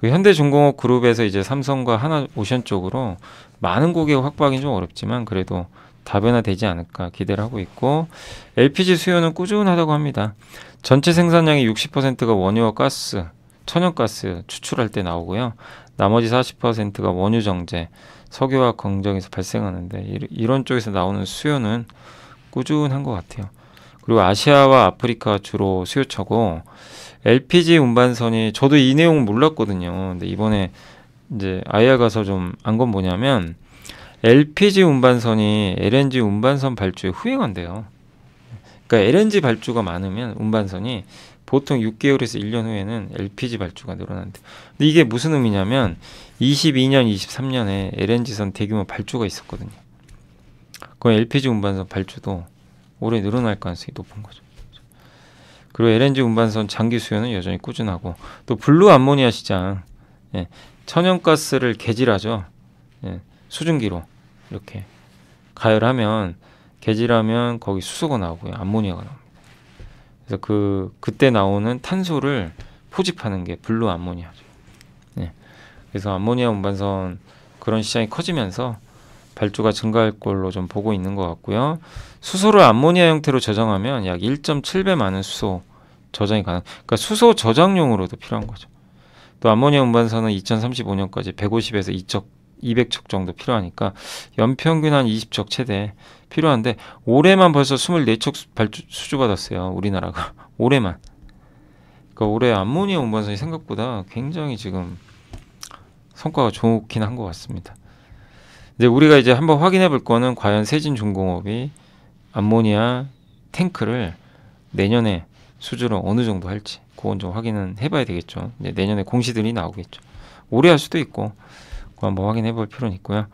[SPEAKER 1] 그 현대중공업 그룹에서 이제 삼성과 하나 오션 쪽으로 많은 고객 확보하기는 좀 어렵지만 그래도 다변화되지 않을까 기대를 하고 있고 LPG 수요는 꾸준하다고 합니다. 전체 생산량의 60%가 원유와 가스, 천연가스 추출할 때 나오고요. 나머지 40%가 원유 정제, 석유화 공정에서 발생하는데 이런 쪽에서 나오는 수요는 꾸준한 것 같아요. 그리고 아시아와 아프리카 주로 수요처고 LPG 운반선이 저도 이 내용은 몰랐거든요. 근데 이번에 이제 아이아 가서 좀 안건 뭐냐면 LPG 운반선이 LNG 운반선 발주에 후행한대요. 그러니까 LNG 발주가 많으면 운반선이 보통 6개월에서 1년 후에는 LPG 발주가 늘어난대. 근데 이게 무슨 의미냐면 22년, 23년에 LNG선 대규모 발주가 있었거든요. 그 LPG 운반선 발주도 올해 늘어날 가능성이 높은 거죠. 그리고 LNG 운반선 장기 수요는 여전히 꾸준하고 또 블루 암모니아 시장 예, 천연가스를 개질하죠. 예, 수증기로 이렇게 가열하면 개질하면 거기 수소가 나오고요. 암모니아가 나옵니다. 그래서 그 그 때 나오는 탄소를 포집하는 게 블루 암모니아죠. 네. 그래서 암모니아 운반선 그런 시장이 커지면서 발주가 증가할 걸로 좀 보고 있는 것 같고요. 수소를 암모니아 형태로 저장하면 약 1.7배 많은 수소 저장이 가능. 그러니까 수소 저장용으로도 필요한 거죠. 또 암모니아 운반선은 2035년까지 150에서 2척 200척 정도 필요하니까 연평균 한 20척 최대 필요한데 올해만 벌써 24척 발주, 수주받았어요. 우리나라가 올해만. 그러니까 올해 암모니아 운반선이 생각보다 굉장히 지금 성과가 좋긴 한 것 같습니다. 이제 우리가 이제 한번 확인해 볼 거는 과연 세진중공업이 암모니아 탱크를 내년에 수주를 어느 정도 할지 그건 좀 확인은 해봐야 되겠죠. 이제 내년에 공시들이 나오겠죠. 올해 할 수도 있고 그 한번 확인해 볼 필요는 있고요.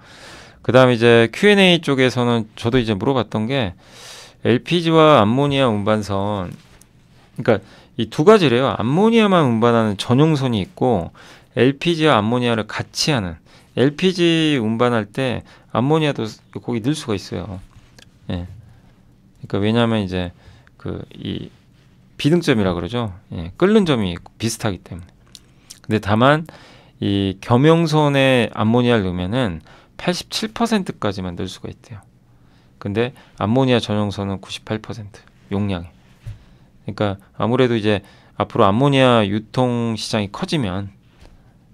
[SPEAKER 1] 그 다음에 이제 Q&A 쪽에서는 저도 이제 물어봤던 게 LPG와 암모니아 운반선 그러니까 이 두 가지래요. 암모니아만 운반하는 전용선이 있고 LPG와 암모니아를 같이 하는 LPG 운반할 때 암모니아도 거기 넣을 수가 있어요. 예. 그러니까 왜냐하면 이제 그 이 비등점이라 그러죠. 예. 끓는 점이 비슷하기 때문에. 근데 다만 이겸용선의 암모니아를 넣으면은 87%까지 만들 수가 있대요. 근데 암모니아 전용선은 98% 용량이. 그러니까 아무래도 이제 앞으로 암모니아 유통 시장이 커지면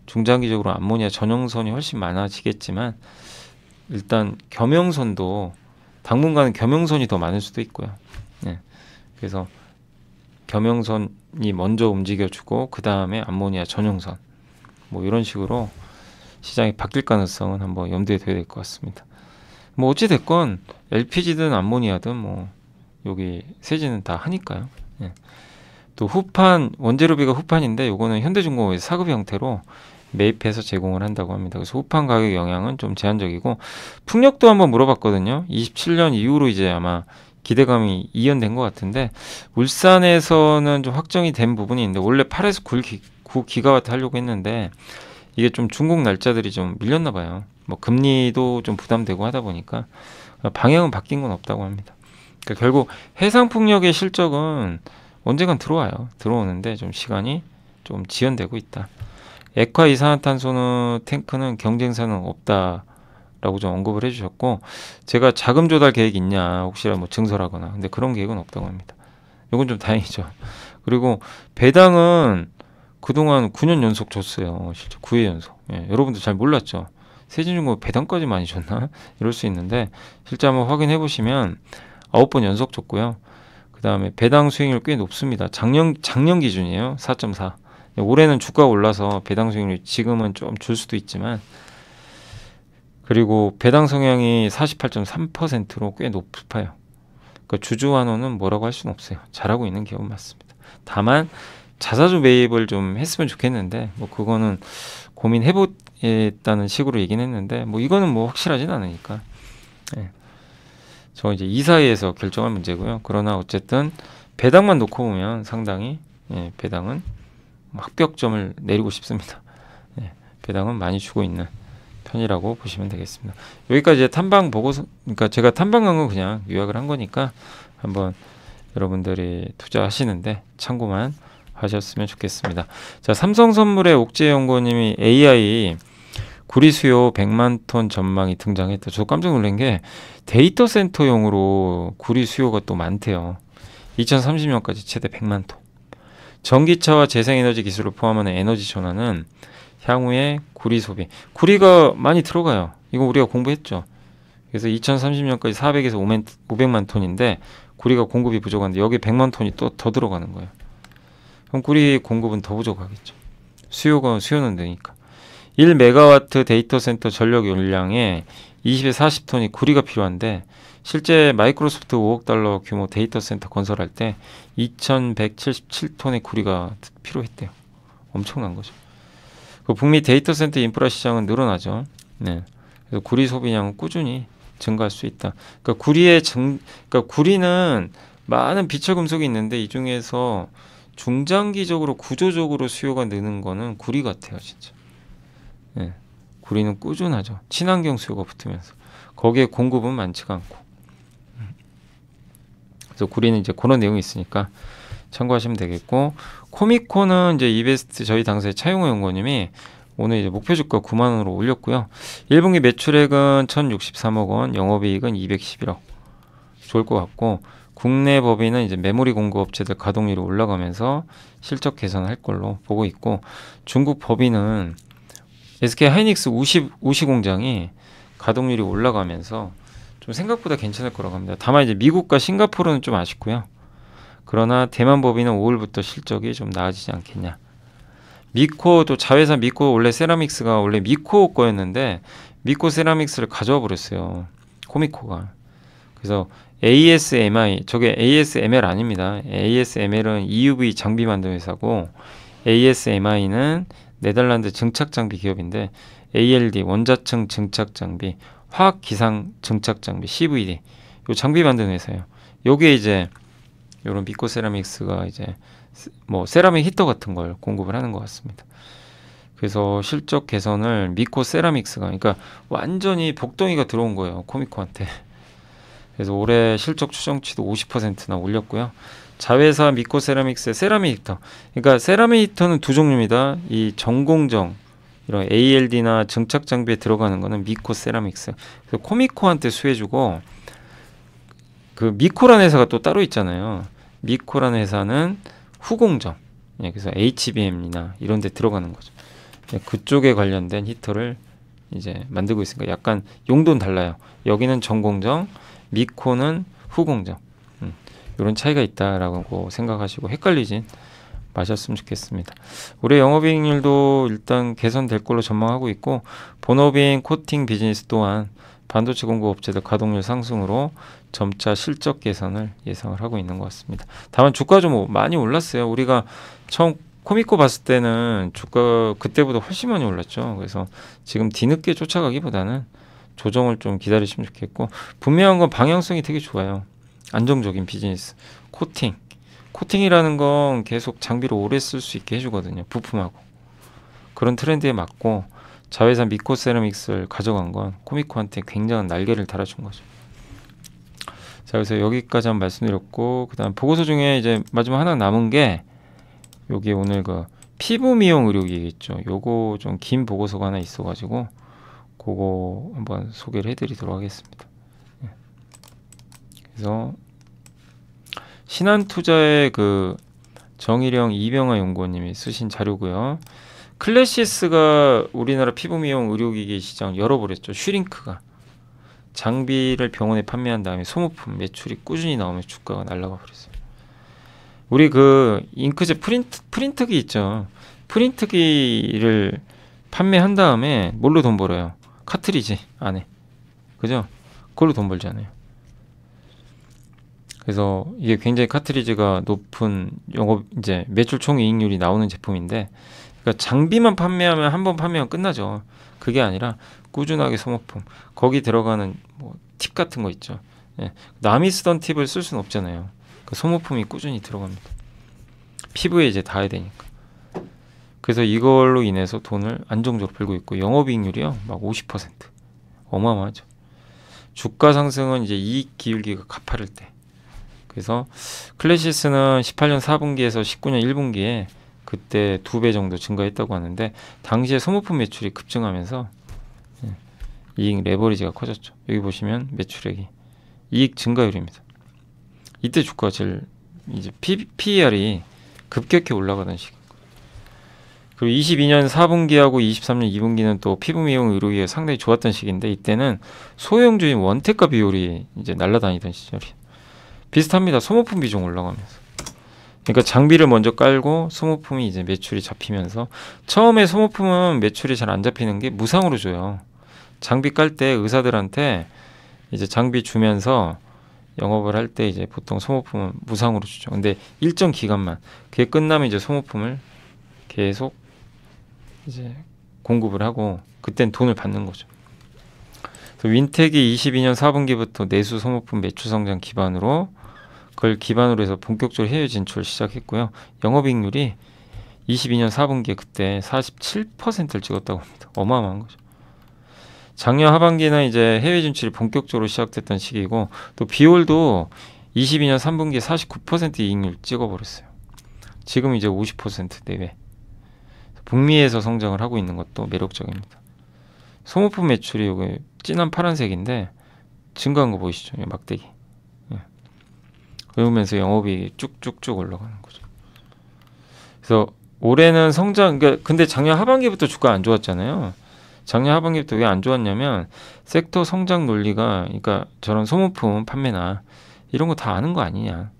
[SPEAKER 1] 중장기적으로 암모니아 전용선이 훨씬 많아지겠지만 일단 겸용선도 당분간은 겸용선이 더 많을 수도 있고요. 네. 그래서 겸용선이 먼저 움직여주고 그 다음에 암모니아 전용선 뭐 이런 식으로 시장이 바뀔 가능성은 한번 염두에 둬야 될 것 같습니다. 뭐 어찌 됐건 LPG든 암모니아든 뭐 여기 세지는 다 하니까요. 예. 또 후판 원재료비가 후판인데 요거는 현대중공업에 사급 형태로 매입해서 제공을 한다고 합니다. 그래서 후판 가격 영향은 좀 제한적이고 풍력도 한번 물어봤거든요. 27년 이후로 이제 아마 기대감이 이연된 것 같은데 울산에서는 좀 확정이 된 부분이 있는데 원래 8에서 9, 기, 9 기가와트 하려고 했는데 이게 좀 중국 날짜들이 좀 밀렸나 봐요. 뭐 금리도 좀 부담되고 하다 보니까 방향은 바뀐 건 없다고 합니다. 그러니까 결국 해상 풍력의 실적은 언젠간 들어와요. 들어오는데 좀 시간이 좀 지연되고 있다. 액화 이산화탄소는 탱크는 경쟁사는 없다. 라고 좀 언급을 해주셨고 제가 자금 조달 계획 있냐 혹시나 뭐 증설하거나 근데 그런 계획은 없다고 합니다. 이건 좀 다행이죠. 그리고 배당은 그동안 9년 연속 줬어요. 실제 9회 연속. 예, 여러분도 잘 몰랐죠. 세진중고 배당까지 많이 줬나? 이럴 수 있는데 실제 한번 확인해 보시면 9번 연속 줬고요. 그다음에 배당 수익률 꽤 높습니다. 작년 작년 기준이에요. 4.4. 올해는 주가가 올라서 배당 수익률 지금은 좀 줄 수도 있지만 그리고 배당 성향이 48.3%로 꽤 높아요. 그러니까 주주 환원은 뭐라고 할 수는 없어요. 잘하고 있는 기업은 맞습니다. 다만 자사주 매입을 좀 했으면 좋겠는데 뭐 그거는 고민해보겠다는 식으로 얘기는 했는데 뭐 이거는 뭐 확실하진 않으니까 예. 저 이제 이사이에서 결정할 문제고요. 그러나 어쨌든 배당만 놓고 보면 상당히 예, 배당은 합격점을 내리고 싶습니다. 예, 배당은 많이 주고 있는 편이라고 보시면 되겠습니다. 여기까지 탐방 보고서 그러니까 제가 탐방한 건 그냥 요약을 한 거니까 한번 여러분들이 투자하시는데 참고만 하셨으면 좋겠습니다. 자, 삼성선물의 옥재 연구원님이 AI 구리 수요 100만 톤 전망이 등장했다. 저 깜짝 놀란 게 데이터 센터용으로 구리 수요가 또 많대요. 2030년까지 최대 100만 톤. 전기차와 재생에너지 기술을 포함하는 에너지 전환은 향후의 구리 소비. 구리가 많이 들어가요. 이거 우리가 공부했죠. 그래서 2030년까지 400에서 500, 만 톤인데 구리가 공급이 부족한데 여기 100만 톤이 또 더 들어가는 거예요. 그럼 꾸리 공급은 더 부족하겠죠. 수요가 수요는 되니까. 1메가와트 데이터 센터 전력 용량에 20에 40톤이 구리가 필요한데 실제 마이크로소프트 5억 달러 규모 데이터 센터 건설할 때 2177톤의 구리가 필요했대요. 엄청난 거죠. 그 북미 데이터 센터 인프라 시장은 늘어나죠. 네. 그래서 구리 소비량은 꾸준히 증가할 수 있다. 그러니까 구리의 증, 그러니까 구리는 많은 비철 금속이 있는데 이 중에서 중장기적으로 구조적으로 수요가 느는 거는 구리 같아요, 진짜. 예. 구리는 꾸준하죠. 친환경 수요가 붙으면서 거기에 공급은 많지가 않고. 그래서 구리는 이제 그런 내용이 있으니까 참고하시면 되겠고 코미코는 이제 이베스트 저희 당사의 차용호 연구원님이 오늘 이제 목표 주가 9만 원으로 올렸고요. 1분기 매출액은 1,063억 원, 영업이익은 211억. 좋을 것 같고 국내 법인은 이제 메모리 공급 업체들 가동률이 올라가면서 실적 개선을 할 걸로 보고 있고 중국 법인은 SK 하이닉스 우시, 우시 공장이 가동률이 올라가면서 좀 생각보다 괜찮을 거라고 합니다. 다만 이제 미국과 싱가포르는 좀 아쉽고요. 그러나 대만 법인은 5월부터 실적이 좀 나아지지 않겠냐. 미코도 자회사 미코 원래 세라믹스가 원래 미코 거였는데 미코 세라믹스를 가져와 버렸어요. 코미코가. 그래서 ASMI, 저게 ASML 아닙니다. ASML은 EUV 장비 만드는 회사고 ASMI는 네덜란드 증착 장비 기업인데 ALD 원자층 증착 장비, 화학 기상 증착 장비 CVD 요 장비 만드는 회사예요. 요게 이제 요런 비코 세라믹스가 이제 뭐 세라믹 히터 같은 걸 공급을 하는 것 같습니다. 그래서 실적 개선을 미코 세라믹스가 그러니까 완전히 복덩이가 들어온 거예요 코미코한테 그래서 올해 실적 추정치도 50%나 올렸고요. 자회사 미코 세라믹스의 세라믹 히터. 그러니까 세라믹 히터는 두 종류입니다. 이 전공정 이런 ALD나 증착 장비에 들어가는 거는 미코 세라믹스. 그래서 코미코한테 수혜주고 그 미코라는 회사가 또 따로 있잖아요. 미코라는 회사는 후공정. 예, 그래서 HBM이나 이런 데 들어가는 거죠. 예, 그쪽에 관련된 히터를 이제 만들고 있으니까 약간 용도는 달라요. 여기는 전공정, 미코는 후공정 음, 이런 차이가 있다라고 생각하시고 헷갈리진 마셨으면 좋겠습니다. 올해 영업이익률도 일단 개선될 걸로 전망하고 있고 본업인 코팅 비즈니스 또한 반도체 공급업체들 가동률 상승으로 점차 실적 개선을 예상을 하고 있는 것 같습니다. 다만 주가 좀 많이 올랐어요. 우리가 처음 코미코 봤을 때는 주가 그때보다 훨씬 많이 올랐죠. 그래서 지금 뒤늦게 쫓아가기보다는 조정을 좀 기다리시면 좋겠고 분명한 건 방향성이 되게 좋아요. 안정적인 비즈니스 코팅 코팅이라는 건 계속 장비를 오래 쓸 수 있게 해주거든요. 부품하고 그런 트렌드에 맞고 자회사 미코 세라믹스를 가져간 건 코미코한테 굉장한 날개를 달아준 거죠. 자 그래서 여기까지 한 번 말씀드렸고 그다음 보고서 중에 이제 마지막 하나 남은 게 여기 오늘 그 피부 미용 의료기있죠 요거 좀 긴 보고서가 하나 있어가지고 그거 한번 소개를 해드리도록 하겠습니다. 예. 그래서 신한투자의 그 정일영 이병아 연구원님이 쓰신 자료고요. 클래시스가 우리나라 피부미용 의료기기 시장 열어버렸죠. 슈링크가 장비를 병원에 판매한 다음에 소모품 매출이 꾸준히 나오면 주가가 날라가 버렸어요. 우리 그 잉크젯 프린트 프린트기 있죠. 프린트기를 판매한 다음에 뭘로 돈 벌어요? 카트리지 안에 그죠? 그걸로 돈 벌잖아요. 그래서 이게 굉장히 카트리지가 높은 영업 이제 매출 총 이익률이 나오는 제품인데 그러니까 장비만 판매하면 한 번 판매하면 끝나죠. 그게 아니라 꾸준하게 소모품 거기 들어가는 뭐 팁 같은 거 있죠. 예. 남이 쓰던 팁을 쓸 수는 없잖아요. 그 소모품이 꾸준히 들어갑니다. 피부에 이제 닿아야 되니까. 그래서 이걸로 인해서 돈을 안정적으로 벌고 있고 영업이익률이요 막50% 어마어마하죠. 주가 상승은 이제 이익 기울기가 가파를 때. 그래서 클래시스는 18년 4분기에서 19년 1분기에 그때 두 배 정도 증가했다고 하는데 당시에 소모품 매출이 급증하면서 예, 이익 레버리지가 커졌죠. 여기 보시면 매출액이 이익 증가율입니다. 이때 주가가 제일 이제 P, PER이 급격히 올라가던 시기. 그리고 22년 4분기하고 23년 2분기는 또 피부 미용 의료에 기기 상당히 좋았던 시기인데 이때는 소형 주인 원택가 비율이 이제 날라다니던 시절이 비슷합니다. 소모품 비중 올라가면서. 그러니까 장비를 먼저 깔고 소모품이 이제 매출이 잡히면서 처음에 소모품은 매출이 잘 안 잡히는 게 무상으로 줘요. 장비 깔 때 의사들한테 이제 장비 주면서 영업을 할 때 이제 보통 소모품은 무상으로 주죠. 근데 일정 기간만 그게 끝나면 이제 소모품을 계속 이제 공급을 하고 그땐 돈을 받는 거죠. 그래서 윈텍이 22년 4분기부터 내수 소모품 매출 성장 기반으로 그걸 기반으로 해서 본격적으로 해외 진출을 시작했고요. 영업익률이 22년 4분기에 그때 47%를 찍었다고 합니다. 어마어마한 거죠. 작년 하반기는 이제 해외 진출이 본격적으로 시작됐던 시기고 또 비올도 22년 3분기에 49% 이익률 찍어버렸어요. 지금 이제 50% 내외. 북미에서 성장을 하고 있는 것도 매력적입니다. 소모품 매출이 여기 진한 파란색인데 증가한 거 보이시죠? 막대기. 예. 그면서 영업이 쭉쭉쭉 올라가는 거죠. 그래서 올해는 성장, 그러니까 근데 작년 하반기부터 주가 안 좋았잖아요. 작년 하반기부터 왜 안 좋았냐면 섹터 성장 논리가 그러니까 저런 소모품 판매나 이런 거 다 아는 거 아니냐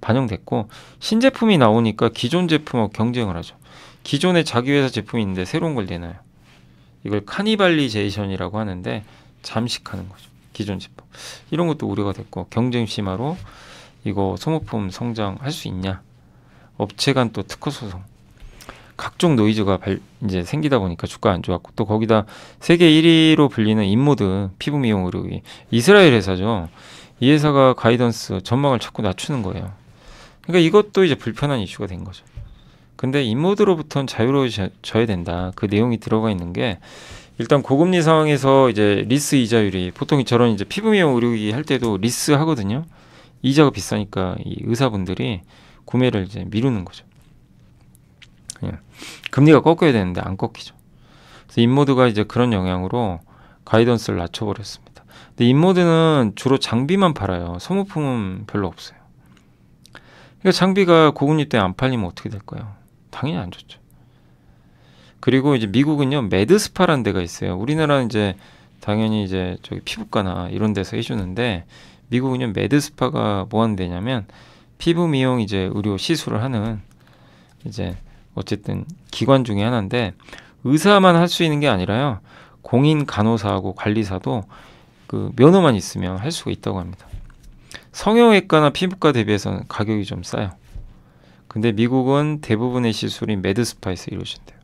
[SPEAKER 1] 반영됐고 신제품이 나오니까 기존 제품하고 경쟁을 하죠. 기존의 자기 회사 제품인데 새로운 걸 내놔요. 이걸 카니발리제이션이라고 하는데 잠식하는 거죠. 기존 제품. 이런 것도 우려가 됐고 경쟁 심화로 이거 소모품 성장할 수 있냐? 업체 간 또 특허 소송. 각종 노이즈가 발, 이제 생기다 보니까 주가 안 좋았고 또 거기다 세계 1위로 불리는 인모드 피부 미용 의료기 이스라엘 회사죠. 이 회사가 가이던스 전망을 자꾸 낮추는 거예요. 그러니까 이것도 이제 불편한 이슈가 된 거죠. 근데 인모드로부터는 자유로워져야 된다. 그 내용이 들어가 있는 게 일단 고금리 상황에서 이제 리스 이자율이 보통 저런 이제 피부미용 의료기 할 때도 리스 하거든요. 이자가 비싸니까 이 의사분들이 구매를 이제 미루는 거죠. 그냥 예. 금리가 꺾여야 되는데 안 꺾이죠. 그래서 인모드가 이제 그런 영향으로 가이던스를 낮춰버렸습니다. 근데 인모드는 주로 장비만 팔아요. 소모품은 별로 없어요. 그러니까 장비가 고금리 때 안 팔리면 어떻게 될까요? 당연히 안 좋죠. 그리고 이제 미국은요 매드스파라는 데가 있어요. 우리나라는 이제 당연히 이제 저기 피부과나 이런 데서 해주는데 미국은요 매드스파가뭐 하는 데냐면 피부 미용 이제 의료 시술을 하는 이제 어쨌든 기관 중에 하나인데 의사만 할 수 있는 게 아니라요 공인 간호사하고 관리사도 그 면허만 있으면 할 수가 있다고 합니다. 성형외과나 피부과 대비해서는 가격이 좀 싸요. 근데 미국은 대부분의 시술이매드스파에서 이루어진대요.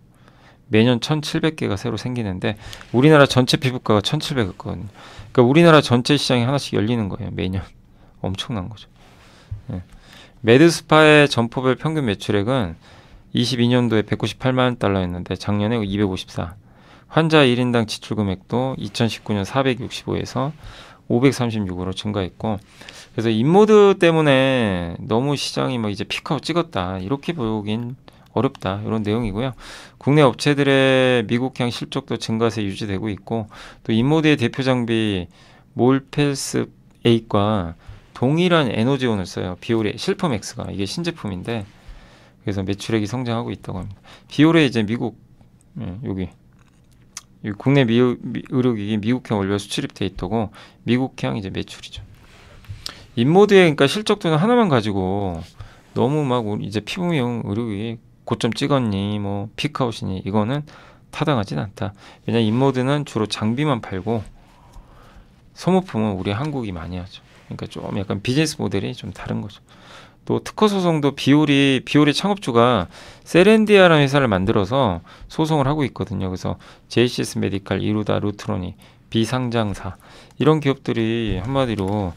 [SPEAKER 1] 매년 1,700개가 새로 생기는데 우리나라 전체 피부과가 1,700개거든요. 그러니까 우리나라 전체 시장이 하나씩 열리는 거예요. 매년 엄청난 거죠. 예. 메드스파의 점포별 평균 매출액은 22년도에 198만 달러였는데 작년에 254. 환자 1인당 지출 금액도 2019년 465에서 536으로 증가했고 그래서 인모드 때문에 너무 시장이 뭐 이제 피크아웃 찍었다 이렇게 보긴 어렵다 이런 내용이고요. 국내 업체들의 미국향 실적도 증가세 유지되고 있고 또 인모드의 대표 장비 몰패스 8과 동일한 에너지온을 써요. 비오레 실펌엑스가 이게 신제품인데 그래서 매출액이 성장하고 있다고 합니다. 비오레 이제 미국 예, 여기 국내 미 미, 의료기기 미국형 원료 수출입 데이터고 미국형 이제 매출이죠. 인모드의 그러니까 실적도 하나만 가지고 너무 막 이제 피부미용 의료기기 고점 찍었니 뭐 피크아웃이니 이거는 타당하진 않다. 왜냐 인모드는 주로 장비만 팔고 소모품은 우리 한국이 많이 하죠. 그러니까 좀 약간 비즈니스 모델이 좀 다른 거죠. 또 특허 소송도 비오리 비오리 창업주가 세렌디아라는 회사를 만들어서 소송을 하고 있거든요. 그래서 제이시스 메디칼, 이루다, 루트로니, 비상장사 이런 기업들이 한마디로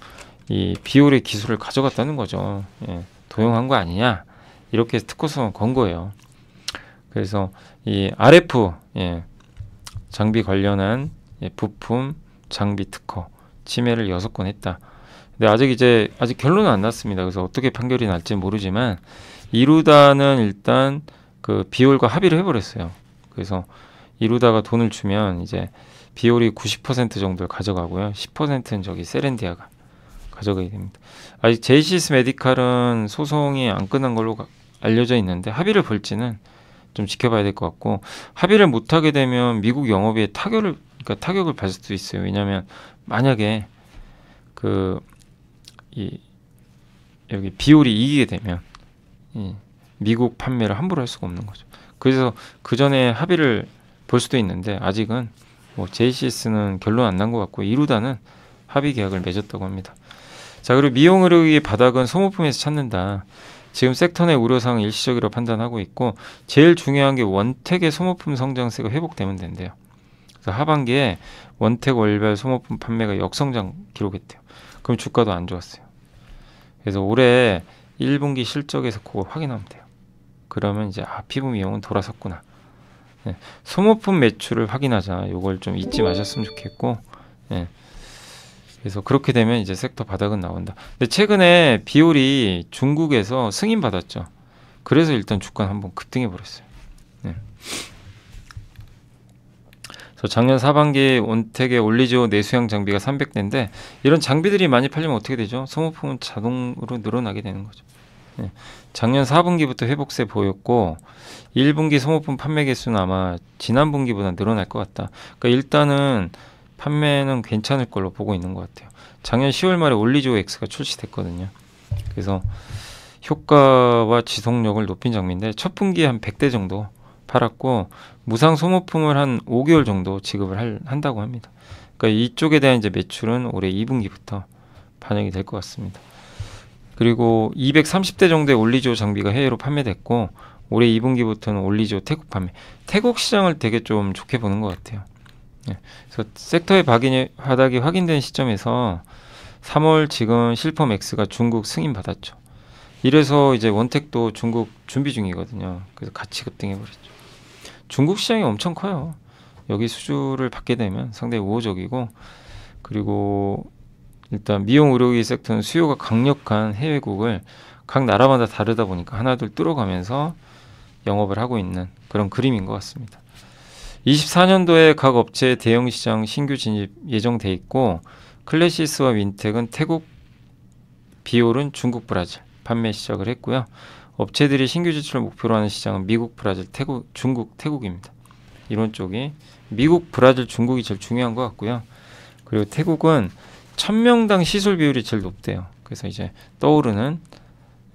[SPEAKER 1] 이 비오리 기술을 가져갔다는 거죠. 예, 도용한 거 아니냐 이렇게 특허 소송 건 거예요. 그래서 이 RF 예, 장비 관련한 예, 부품 장비 특허 침해를 여섯 건 했다. 근데 아직 이제 아직 결론은 안 났습니다. 그래서 어떻게 판결이 날지 모르지만 이루다는 일단 그 비올과 합의를 해버렸어요. 그래서 이루다가 돈을 주면 이제 비올이 90% 정도를 가져가고요. 10%는 저기 세렌디아가 가져가게 됩니다. 아직 제이시스 메디칼은 소송이 안 끝난 걸로 가, 알려져 있는데 합의를 볼지는 좀 지켜봐야 될 것 같고 합의를 못 하게 되면 미국 영업에 타격을 그러니까 타격을 받을 수도 있어요. 왜냐하면 만약에 그이 여기 비율이 이기게 되면 미국 판매를 함부로 할 수가 없는 거죠. 그래서 그 전에 합의를 볼 수도 있는데 아직은 뭐 JCS는 결론 안 난 것 같고 이루다는 합의 계약을 맺었다고 합니다. 자 그리고 미용 의료의 바닥은 소모품에서 찾는다. 지금 섹터 내 우려사항 일시적으로 판단하고 있고 제일 중요한 게 원택의 소모품 성장세가 회복되면 된대요. 그래서 하반기에 원택 월별 소모품 판매가 역성장 기록했대요. 그럼 주가도 안 좋았어요. 그래서 올해 1분기 실적에서 그걸 확인하면 돼요. 그러면 이제 아 피부 미용은 돌아섰구나. 예, 소모품 매출을 확인하자. 요걸 좀 잊지 마셨으면 좋겠고. 예. 그래서 그렇게 되면 이제 섹터 바닥은 나온다. 근데 최근에 비올이 중국에서 승인 받았죠. 그래서 일단 주가 한번 급등해 버렸어요. 예. 그래서 작년 4반기에 온택의 올리지오 내수형 장비가 300대인데 이런 장비들이 많이 팔리면 어떻게 되죠? 소모품은 자동으로 늘어나게 되는 거죠. 네. 작년 4분기부터 회복세 보였고 1분기 소모품 판매 개수는 아마 지난 분기보다 늘어날 것 같다. 그러니까 일단은 판매는 괜찮을 걸로 보고 있는 것 같아요. 작년 10월 말에 올리지오 X가 출시됐거든요. 그래서 효과와 지속력을 높인 장비인데 첫 분기에 한 100대 정도 팔았고 무상 소모품을 한 5개월 정도 지급을 할, 한다고 합니다. 그러니까 이쪽에 대한 이제 매출은 올해 2분기부터 반영이 될 것 같습니다. 그리고 230대 정도의 올리조 장비가 해외로 판매됐고 올해 2분기부터는 올리조 태국 판매. 태국 시장을 되게 좀 좋게 보는 것 같아요. 예. 그래서 섹터의 박인이, 바닥이 확인된 시점에서 3월 지금 실펌 X가 중국 승인 받았죠. 이래서 이제 원택도 중국 준비 중이거든요. 그래서 같이 급등해 버렸죠. 중국 시장이 엄청 커요. 여기 수주를 받게 되면 상당히 우호적이고 그리고 일단 미용 의료기 섹터는 수요가 강력한 해외국을 각 나라마다 다르다 보니까 하나둘 뚫어가면서 영업을 하고 있는 그런 그림인 것 같습니다. 24년도에 각 업체 대형 시장 신규 진입 예정돼 있고 클래시스와 윈텍은 태국, 비올은 중국, 브라질 판매 시작을 했고요. 업체들이 신규 지출을 목표로 하는 시장은 미국, 브라질, 태국, 중국, 태국입니다. 이런 쪽이 미국, 브라질, 중국이 제일 중요한 것 같고요. 그리고 태국은 천명당 시술 비율이 제일 높대요. 그래서 이제 떠오르는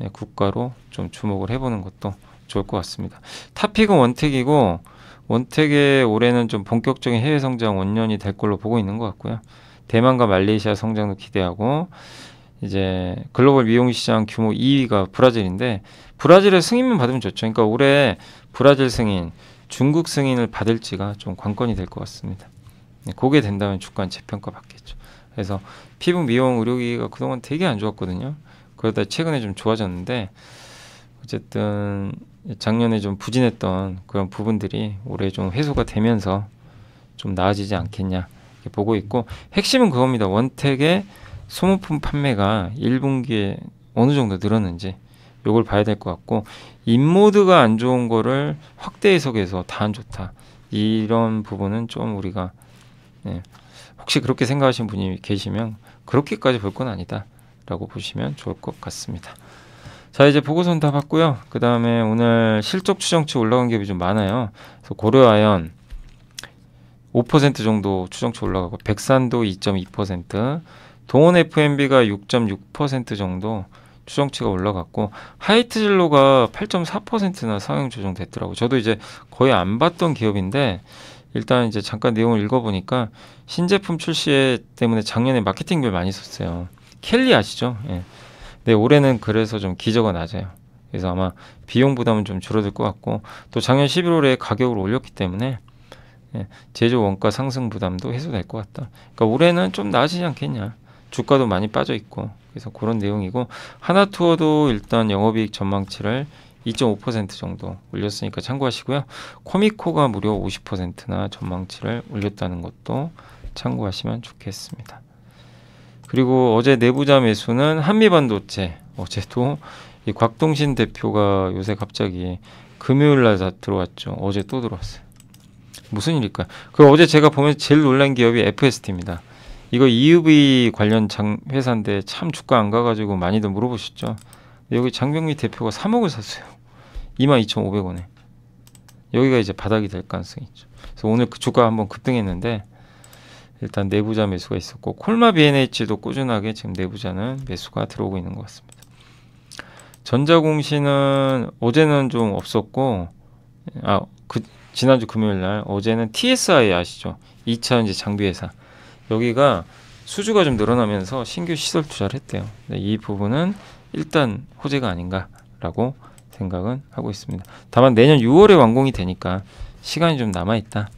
[SPEAKER 1] 예, 국가로 좀 주목을 해보는 것도 좋을 것 같습니다. 탑픽은 원택이고 원택의 올해는 좀 본격적인 해외 성장 원년이 될 걸로 보고 있는 것 같고요. 대만과 말레이시아 성장도 기대하고 이제 글로벌 미용 시장 규모 2위가 브라질인데 브라질의 승인만 받으면 좋죠. 그러니까 올해 브라질 승인, 중국 승인을 받을지가 좀 관건이 될 것 같습니다. 네, 그게 된다면 주가는 재평가 받겠죠. 그래서 피부 미용 의료기가 그동안 되게 안 좋았거든요. 그러다 최근에 좀 좋아졌는데 어쨌든 작년에 좀 부진했던 그런 부분들이 올해 좀 해소가 되면서 좀 나아지지 않겠냐 보고 있고 핵심은 그겁니다. 원택의 소모품 판매가 1분기에 어느 정도 늘었는지 이걸 봐야 될 것 같고 인모드가 안 좋은 거를 확대 해석해서 다 안 좋다 이런 부분은 좀 우리가 예, 혹시 그렇게 생각하시는 분이 계시면 그렇게까지 볼 건 아니다 라고 보시면 좋을 것 같습니다 자 이제 보고서는 다 봤고요 그 다음에 오늘 실적 추정치 올라간 기업이 좀 많아요 그래서 고려아연 5% 정도 추정치 올라가고 백산도 2.2% 동원 F&B가 6.6% 정도 추정치가 올라갔고 하이트 진로가 8.4%나 상향 조정됐더라고. 저도 이제 거의 안 봤던 기업인데 일단 이제 잠깐 내용을 읽어보니까 신제품 출시 에 때문에 작년에 마케팅비 많이 썼어요. 켈리 아시죠? 예. 네, 올해는 그래서 좀 기저가 낮아요. 그래서 아마 비용 부담은 좀 줄어들 것 같고 또 작년 11월에 가격을 올렸기 때문에 예, 제조 원가 상승 부담도 해소될 것 같다. 그러니까 올해는 좀 나아지지 않겠냐. 주가도 많이 빠져 있고 그래서 그런 내용이고 하나투어도 일단 영업이익 전망치를 2.5% 정도 올렸으니까 참고하시고요. 코미코가 무려 50%나 전망치를 올렸다는 것도 참고하시면 좋겠습니다. 그리고 어제 내부자 매수는 한미반도체 어제도 이 곽동신 대표가 요새 갑자기 금요일 날 들어왔죠. 어제 또 들어왔어요. 무슨 일일까요? 그 어제 제가 보면 제일 놀란 기업이 FST입니다. 이거 EUV 관련 장, 회사인데 참 주가 안 가가지고 많이들 물어보셨죠. 여기 장병미 대표가 3억을 샀어요. 22,500원에. 여기가 이제 바닥이 될 가능성이 있죠. 그래서 오늘 그 주가 한번 급등했는데 일단 내부자 매수가 있었고 콜마 BNH도 꾸준하게 지금 내부자는 매수가 들어오고 있는 것 같습니다. 전자공시는 어제는 좀 없었고 아그 지난주 금요일 날 어제는 TSI 아시죠? 2차 이제 장비 회사 여기가 수주가 좀 늘어나면서 신규 시설 투자를 했대요. 이 부분은 일단 호재가 아닌가라고 생각은 하고 있습니다. 다만 내년 6월에 완공이 되니까 시간이 좀 남아있다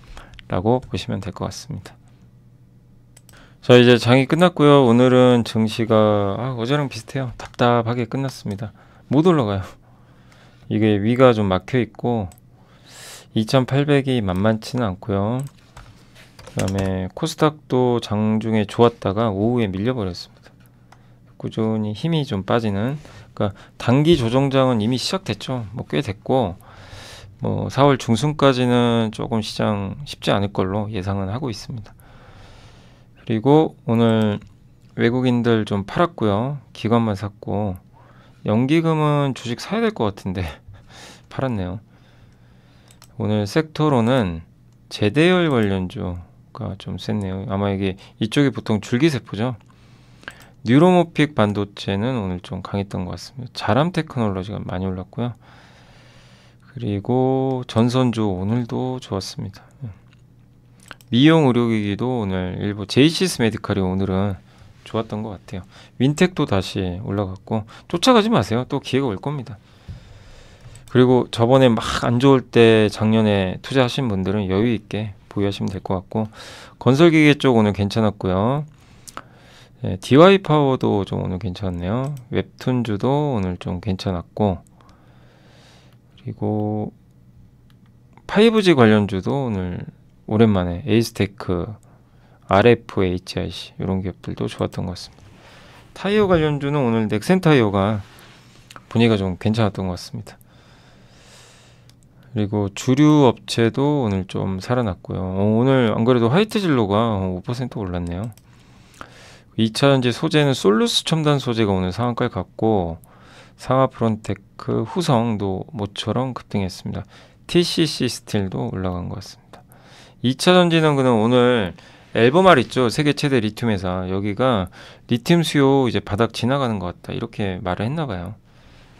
[SPEAKER 1] 라고 보시면 될 것 같습니다. 자 이제 장이 끝났고요. 오늘은 증시가 아, 어제랑 비슷해요. 답답하게 끝났습니다. 못 올라가요. 이게 위가 좀 막혀 있고 2800이 만만치는 않고요. 그다음에 코스닥도 장중에 좋았다가 오후에 밀려버렸습니다. 꾸준히 힘이 좀 빠지는 그러니까 단기 조정장은 이미 시작됐죠. 뭐 꽤 됐고 뭐 4월 중순까지는 조금 시장 쉽지 않을 걸로 예상은 하고 있습니다. 그리고 오늘 외국인들 좀 팔았고요. 기관만 샀고 연기금은 주식 사야 될 것 같은데 팔았네요. 오늘 섹터로는 제대열 관련주 가좀 셌네요. 아마 이게 이쪽이 보통 줄기세포죠. 뉴로모픽 반도체는 오늘 좀 강했던 것 같습니다. 자람 테크놀로지가 많이 올랐고요. 그리고 전선주 오늘도 좋았습니다. 미용 의료기기도 오늘 일부 제이시스 메디컬이 오늘은 좋았던 것 같아요. 윈텍도 다시 올라갔고 쫓아가지 마세요. 또 기회가 올 겁니다. 그리고 저번에 막 안 좋을 때 작년에 투자하신 분들은 여유 있게 보유하시면 될 것 같고 건설기계 쪽 오늘 괜찮았고요. 네, 예, DY 파워도 좀 오늘 괜찮네요. 았 웹툰주도 오늘 좀 괜찮았고 그리고 5G 관련주도 오늘 오랜만에 에이스테크, RF, HIC 이런 기업들도 좋았던 것 같습니다. 타이어 관련주는 오늘 넥센 타이어가 분위기가 좀 괜찮았던 것 같습니다. 그리고 주류 업체도 오늘 좀 살아났고요. 오늘 안 그래도 화이트 진로가 5% 올랐네요. 2차전지 소재는 솔루스 첨단 소재가 오늘 상한가에 갔고 상하 프론테크, 후성도 모처럼 급등했습니다. TCC 스틸도 올라간 것 같습니다. 2차전지는 그는 오늘 앨범알 있죠. 세계 최대 리튬 회사. 여기가 리튬 수요 이제 바닥 지나가는 것 같다. 이렇게 말을 했나 봐요.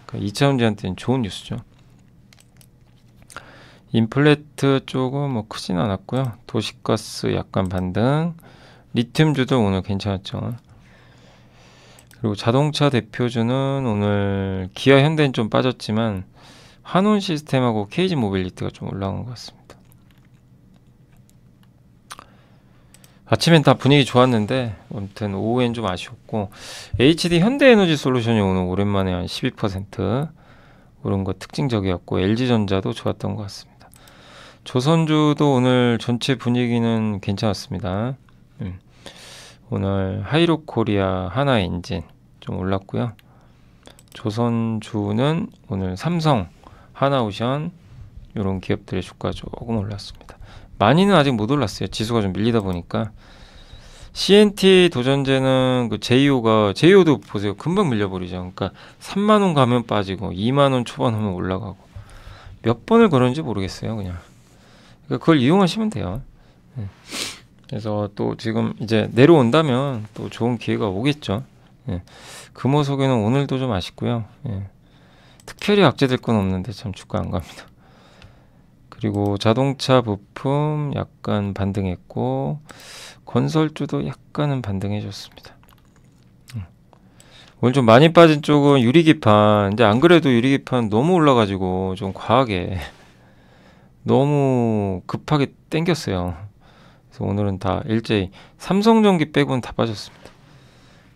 [SPEAKER 1] 그러니까 2차전지한테는 좋은 뉴스죠. 인플레트 쪽은 뭐 크진 않았고요. 도시가스 약간 반등. 리튬주도 오늘 괜찮았죠. 그리고 자동차 대표주는 오늘 기아 현대는 좀 빠졌지만 한온 시스템하고 케이지 모빌리티가 좀 올라온 것 같습니다. 아침엔 다 분위기 좋았는데 아무튼 오후엔 좀 아쉬웠고 HD 현대에너지 솔루션이 오늘 오랜만에 한 12% 오른 거 특징적이었고 LG전자도 좋았던 것 같습니다. 조선주도 오늘 전체 분위기는 괜찮았습니다. 음. 오늘 하이로코리아 하나엔진 좀 올랐고요. 조선주는 오늘 삼성, 하나오션 이런 기업들의 주가 조금 올랐습니다. 많이는 아직 못 올랐어요. 지수가 좀 밀리다 보니까 CNT 도전제는 그 JO가 JO도 보세요. 금방 밀려버리죠. 그러니까 3만 원 가면 빠지고 2만 원 초반 하면 올라가고 몇 번을 그런지 모르겠어요. 그냥. 그러니까 그걸 이용하시면 돼요. 예. 그래서 또 지금 이제 내려온다면 또 좋은 기회가 오겠죠. 예. 금호석에는 오늘도 좀 아쉽고요. 예. 특별히 악재될 건 없는데 참 주가 안 갑니다. 그리고 자동차 부품 약간 반등했고 건설주도 약간은 반등해줬습니다. 음. 오늘 좀 많이 빠진 쪽은 유리기판 이제 안 그래도 유리기판 너무 올라가지고 좀 과하게 너무 급하게 땡겼어요. 그래서 오늘은 다 일제히 삼성전기 빼고는 다 빠졌습니다.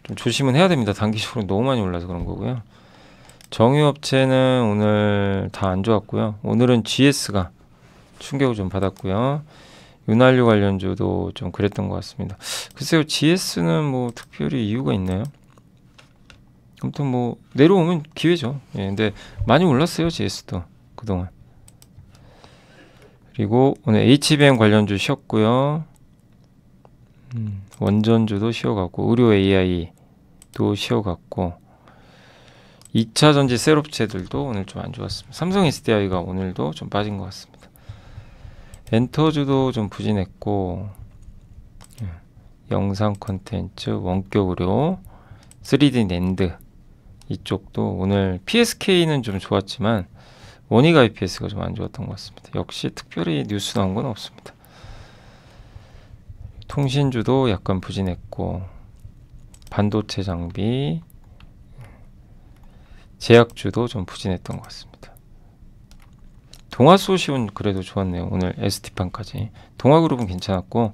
[SPEAKER 1] 좀 조심은 해야 됩니다. 단기적으로 너무 많이 올라서 그런 거고요. 정유업체는 오늘 다 안 좋았고요. 오늘은 GS가 충격을 좀 받았고요. 윤활유 관련주도 좀 그랬던 것 같습니다. 글쎄요, GS는 뭐 특별히 이유가 있나요? 아무튼 뭐 내려오면 기회죠. 예, 근데 많이 올랐어요, GS도 그동안. 그리고 오늘 HBM 관련주 쉬었고요. 음, 원전주도 쉬어갔고 의료 AI도 쉬어갔고 2차 전지 셀업체들도 오늘 좀 안 좋았습니다. 삼성 SDI가 오늘도 좀 빠진 것 같습니다. 엔터주도 좀 부진했고 예, 영상 콘텐츠 원격 의료, 3D 낸드 이쪽도 오늘 PSK는 좀 좋았지만 원익 IPS가 좀 안 좋았던 것 같습니다. 역시 특별히 뉴스 나온 건 없습니다. 통신주도 약간 부진했고 반도체 장비 제약주도 좀 부진했던 것 같습니다. 동아소시온 그래도 좋았네요. 오늘 ST판까지 동화그룹은 괜찮았고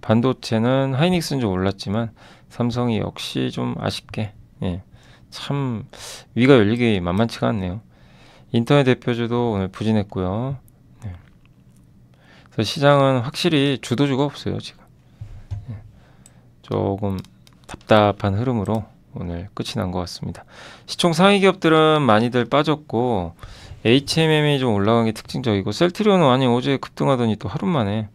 [SPEAKER 1] 반도체는 하이닉스는 좀 올랐지만 삼성이 역시 좀 아쉽게 예, 참 위가 열리기 만만치가 않네요. 인터넷 대표주도 오늘 부진했고요. 네. 그래서 시장은 확실히 주도주가 없어요 지금. 네. 조금 답답한 흐름으로 오늘 끝이 난 것 같습니다. 시총 상위 기업들은 많이들 빠졌고 HMM이 좀 올라간 게 특징적이고 셀트리온은 아니 어제 급등하더니 또 하루 만에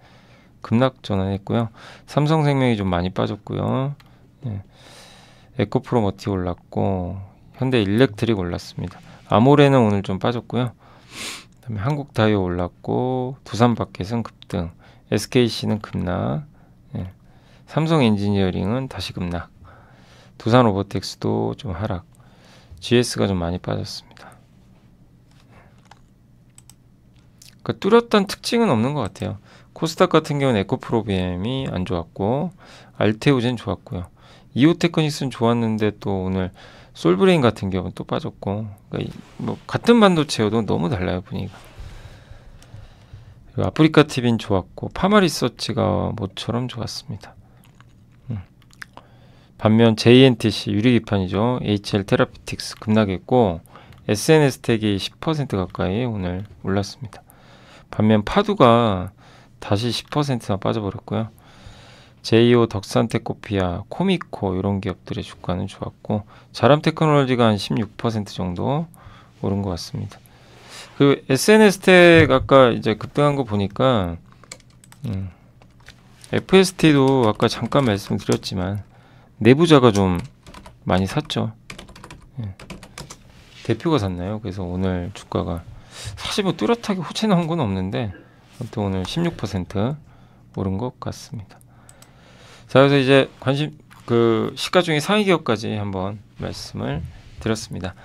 [SPEAKER 1] 급락 전환했고요. 삼성생명이 좀 많이 빠졌고요. 네. 에코프로머티 올랐고 현대일렉트릭 올랐습니다. 아모레는 오늘 좀 빠졌고요. 그다음에 한국 다이어 올랐고 두산 바켓은 급등, SKC는 급락, 예. 삼성 엔지니어링은 다시 급락, 두산 로보텍스도 좀 하락, GS가 좀 많이 빠졌습니다. 그러니까 뚜렷한 특징은 없는 것 같아요. 코스닥 같은 경우는 에코프로비엠이 안 좋았고 알테우젠 좋았고요. 이오테크닉스는 좋았는데 또 오늘 솔브레인 같은 경우는 또 빠졌고 그러니까 뭐 같은 반도체여도 너무 달라요 분위기가 아프리카 TV는 좋았고 파마 리서치가 모처럼 좋았습니다 음. 반면 JNTC 유리기판이죠 HL 테라피틱스 급락했고 SNS 텍이 10% 가까이 오늘 올랐습니다 반면 파두가 다시 10%나 빠져버렸고요 제이오 덕산테코피아, 코미코 이런 기업들의 주가는 좋았고 자람테크놀로지가 한 16% 정도 오른 것 같습니다. 그 SNS텍 아까 이제 급등한 거 보니까 음, FST도 아까 잠깐 말씀드렸지만 내부자가 좀 많이 샀죠. 예. 대표가 샀나요? 그래서 오늘 주가가 사실 뭐 뚜렷하게 호재 나온 건 없는데 또 오늘 16% 오른 것 같습니다. 자, 그래서 이제 관심 그 시가 중에 상위 기업까지 한번 말씀을 드렸습니다.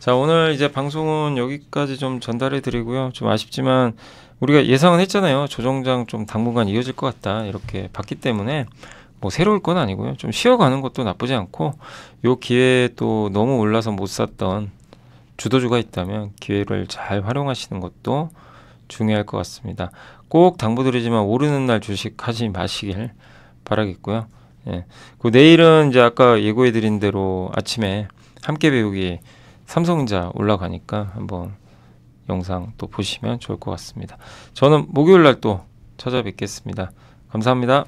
[SPEAKER 1] 자, 오늘 이제 방송은 여기까지 좀 전달해 드리고요. 좀 아쉽지만 우리가 예상은 했잖아요. 조정장 좀 당분간 이어질 것 같다. 이렇게 봤기 때문에 뭐 새로울 건 아니고요. 좀 쉬어가는 것도 나쁘지 않고 요 기회에 또 너무 올라서 못 샀던 주도주가 있다면 기회를 잘 활용하시는 것도 중요할 것 같습니다. 꼭 당부드리지만 오르는 날 주식 하지 마시길 바라겠고요. 예. 그 내일은 이제 아까 예고해 드린 대로 아침에 함께 배우기 삼성자 올라가니까 한번 영상 또 보시면 좋을 것 같습니다. 저는 목요일 날 또 찾아뵙겠습니다. 감사합니다.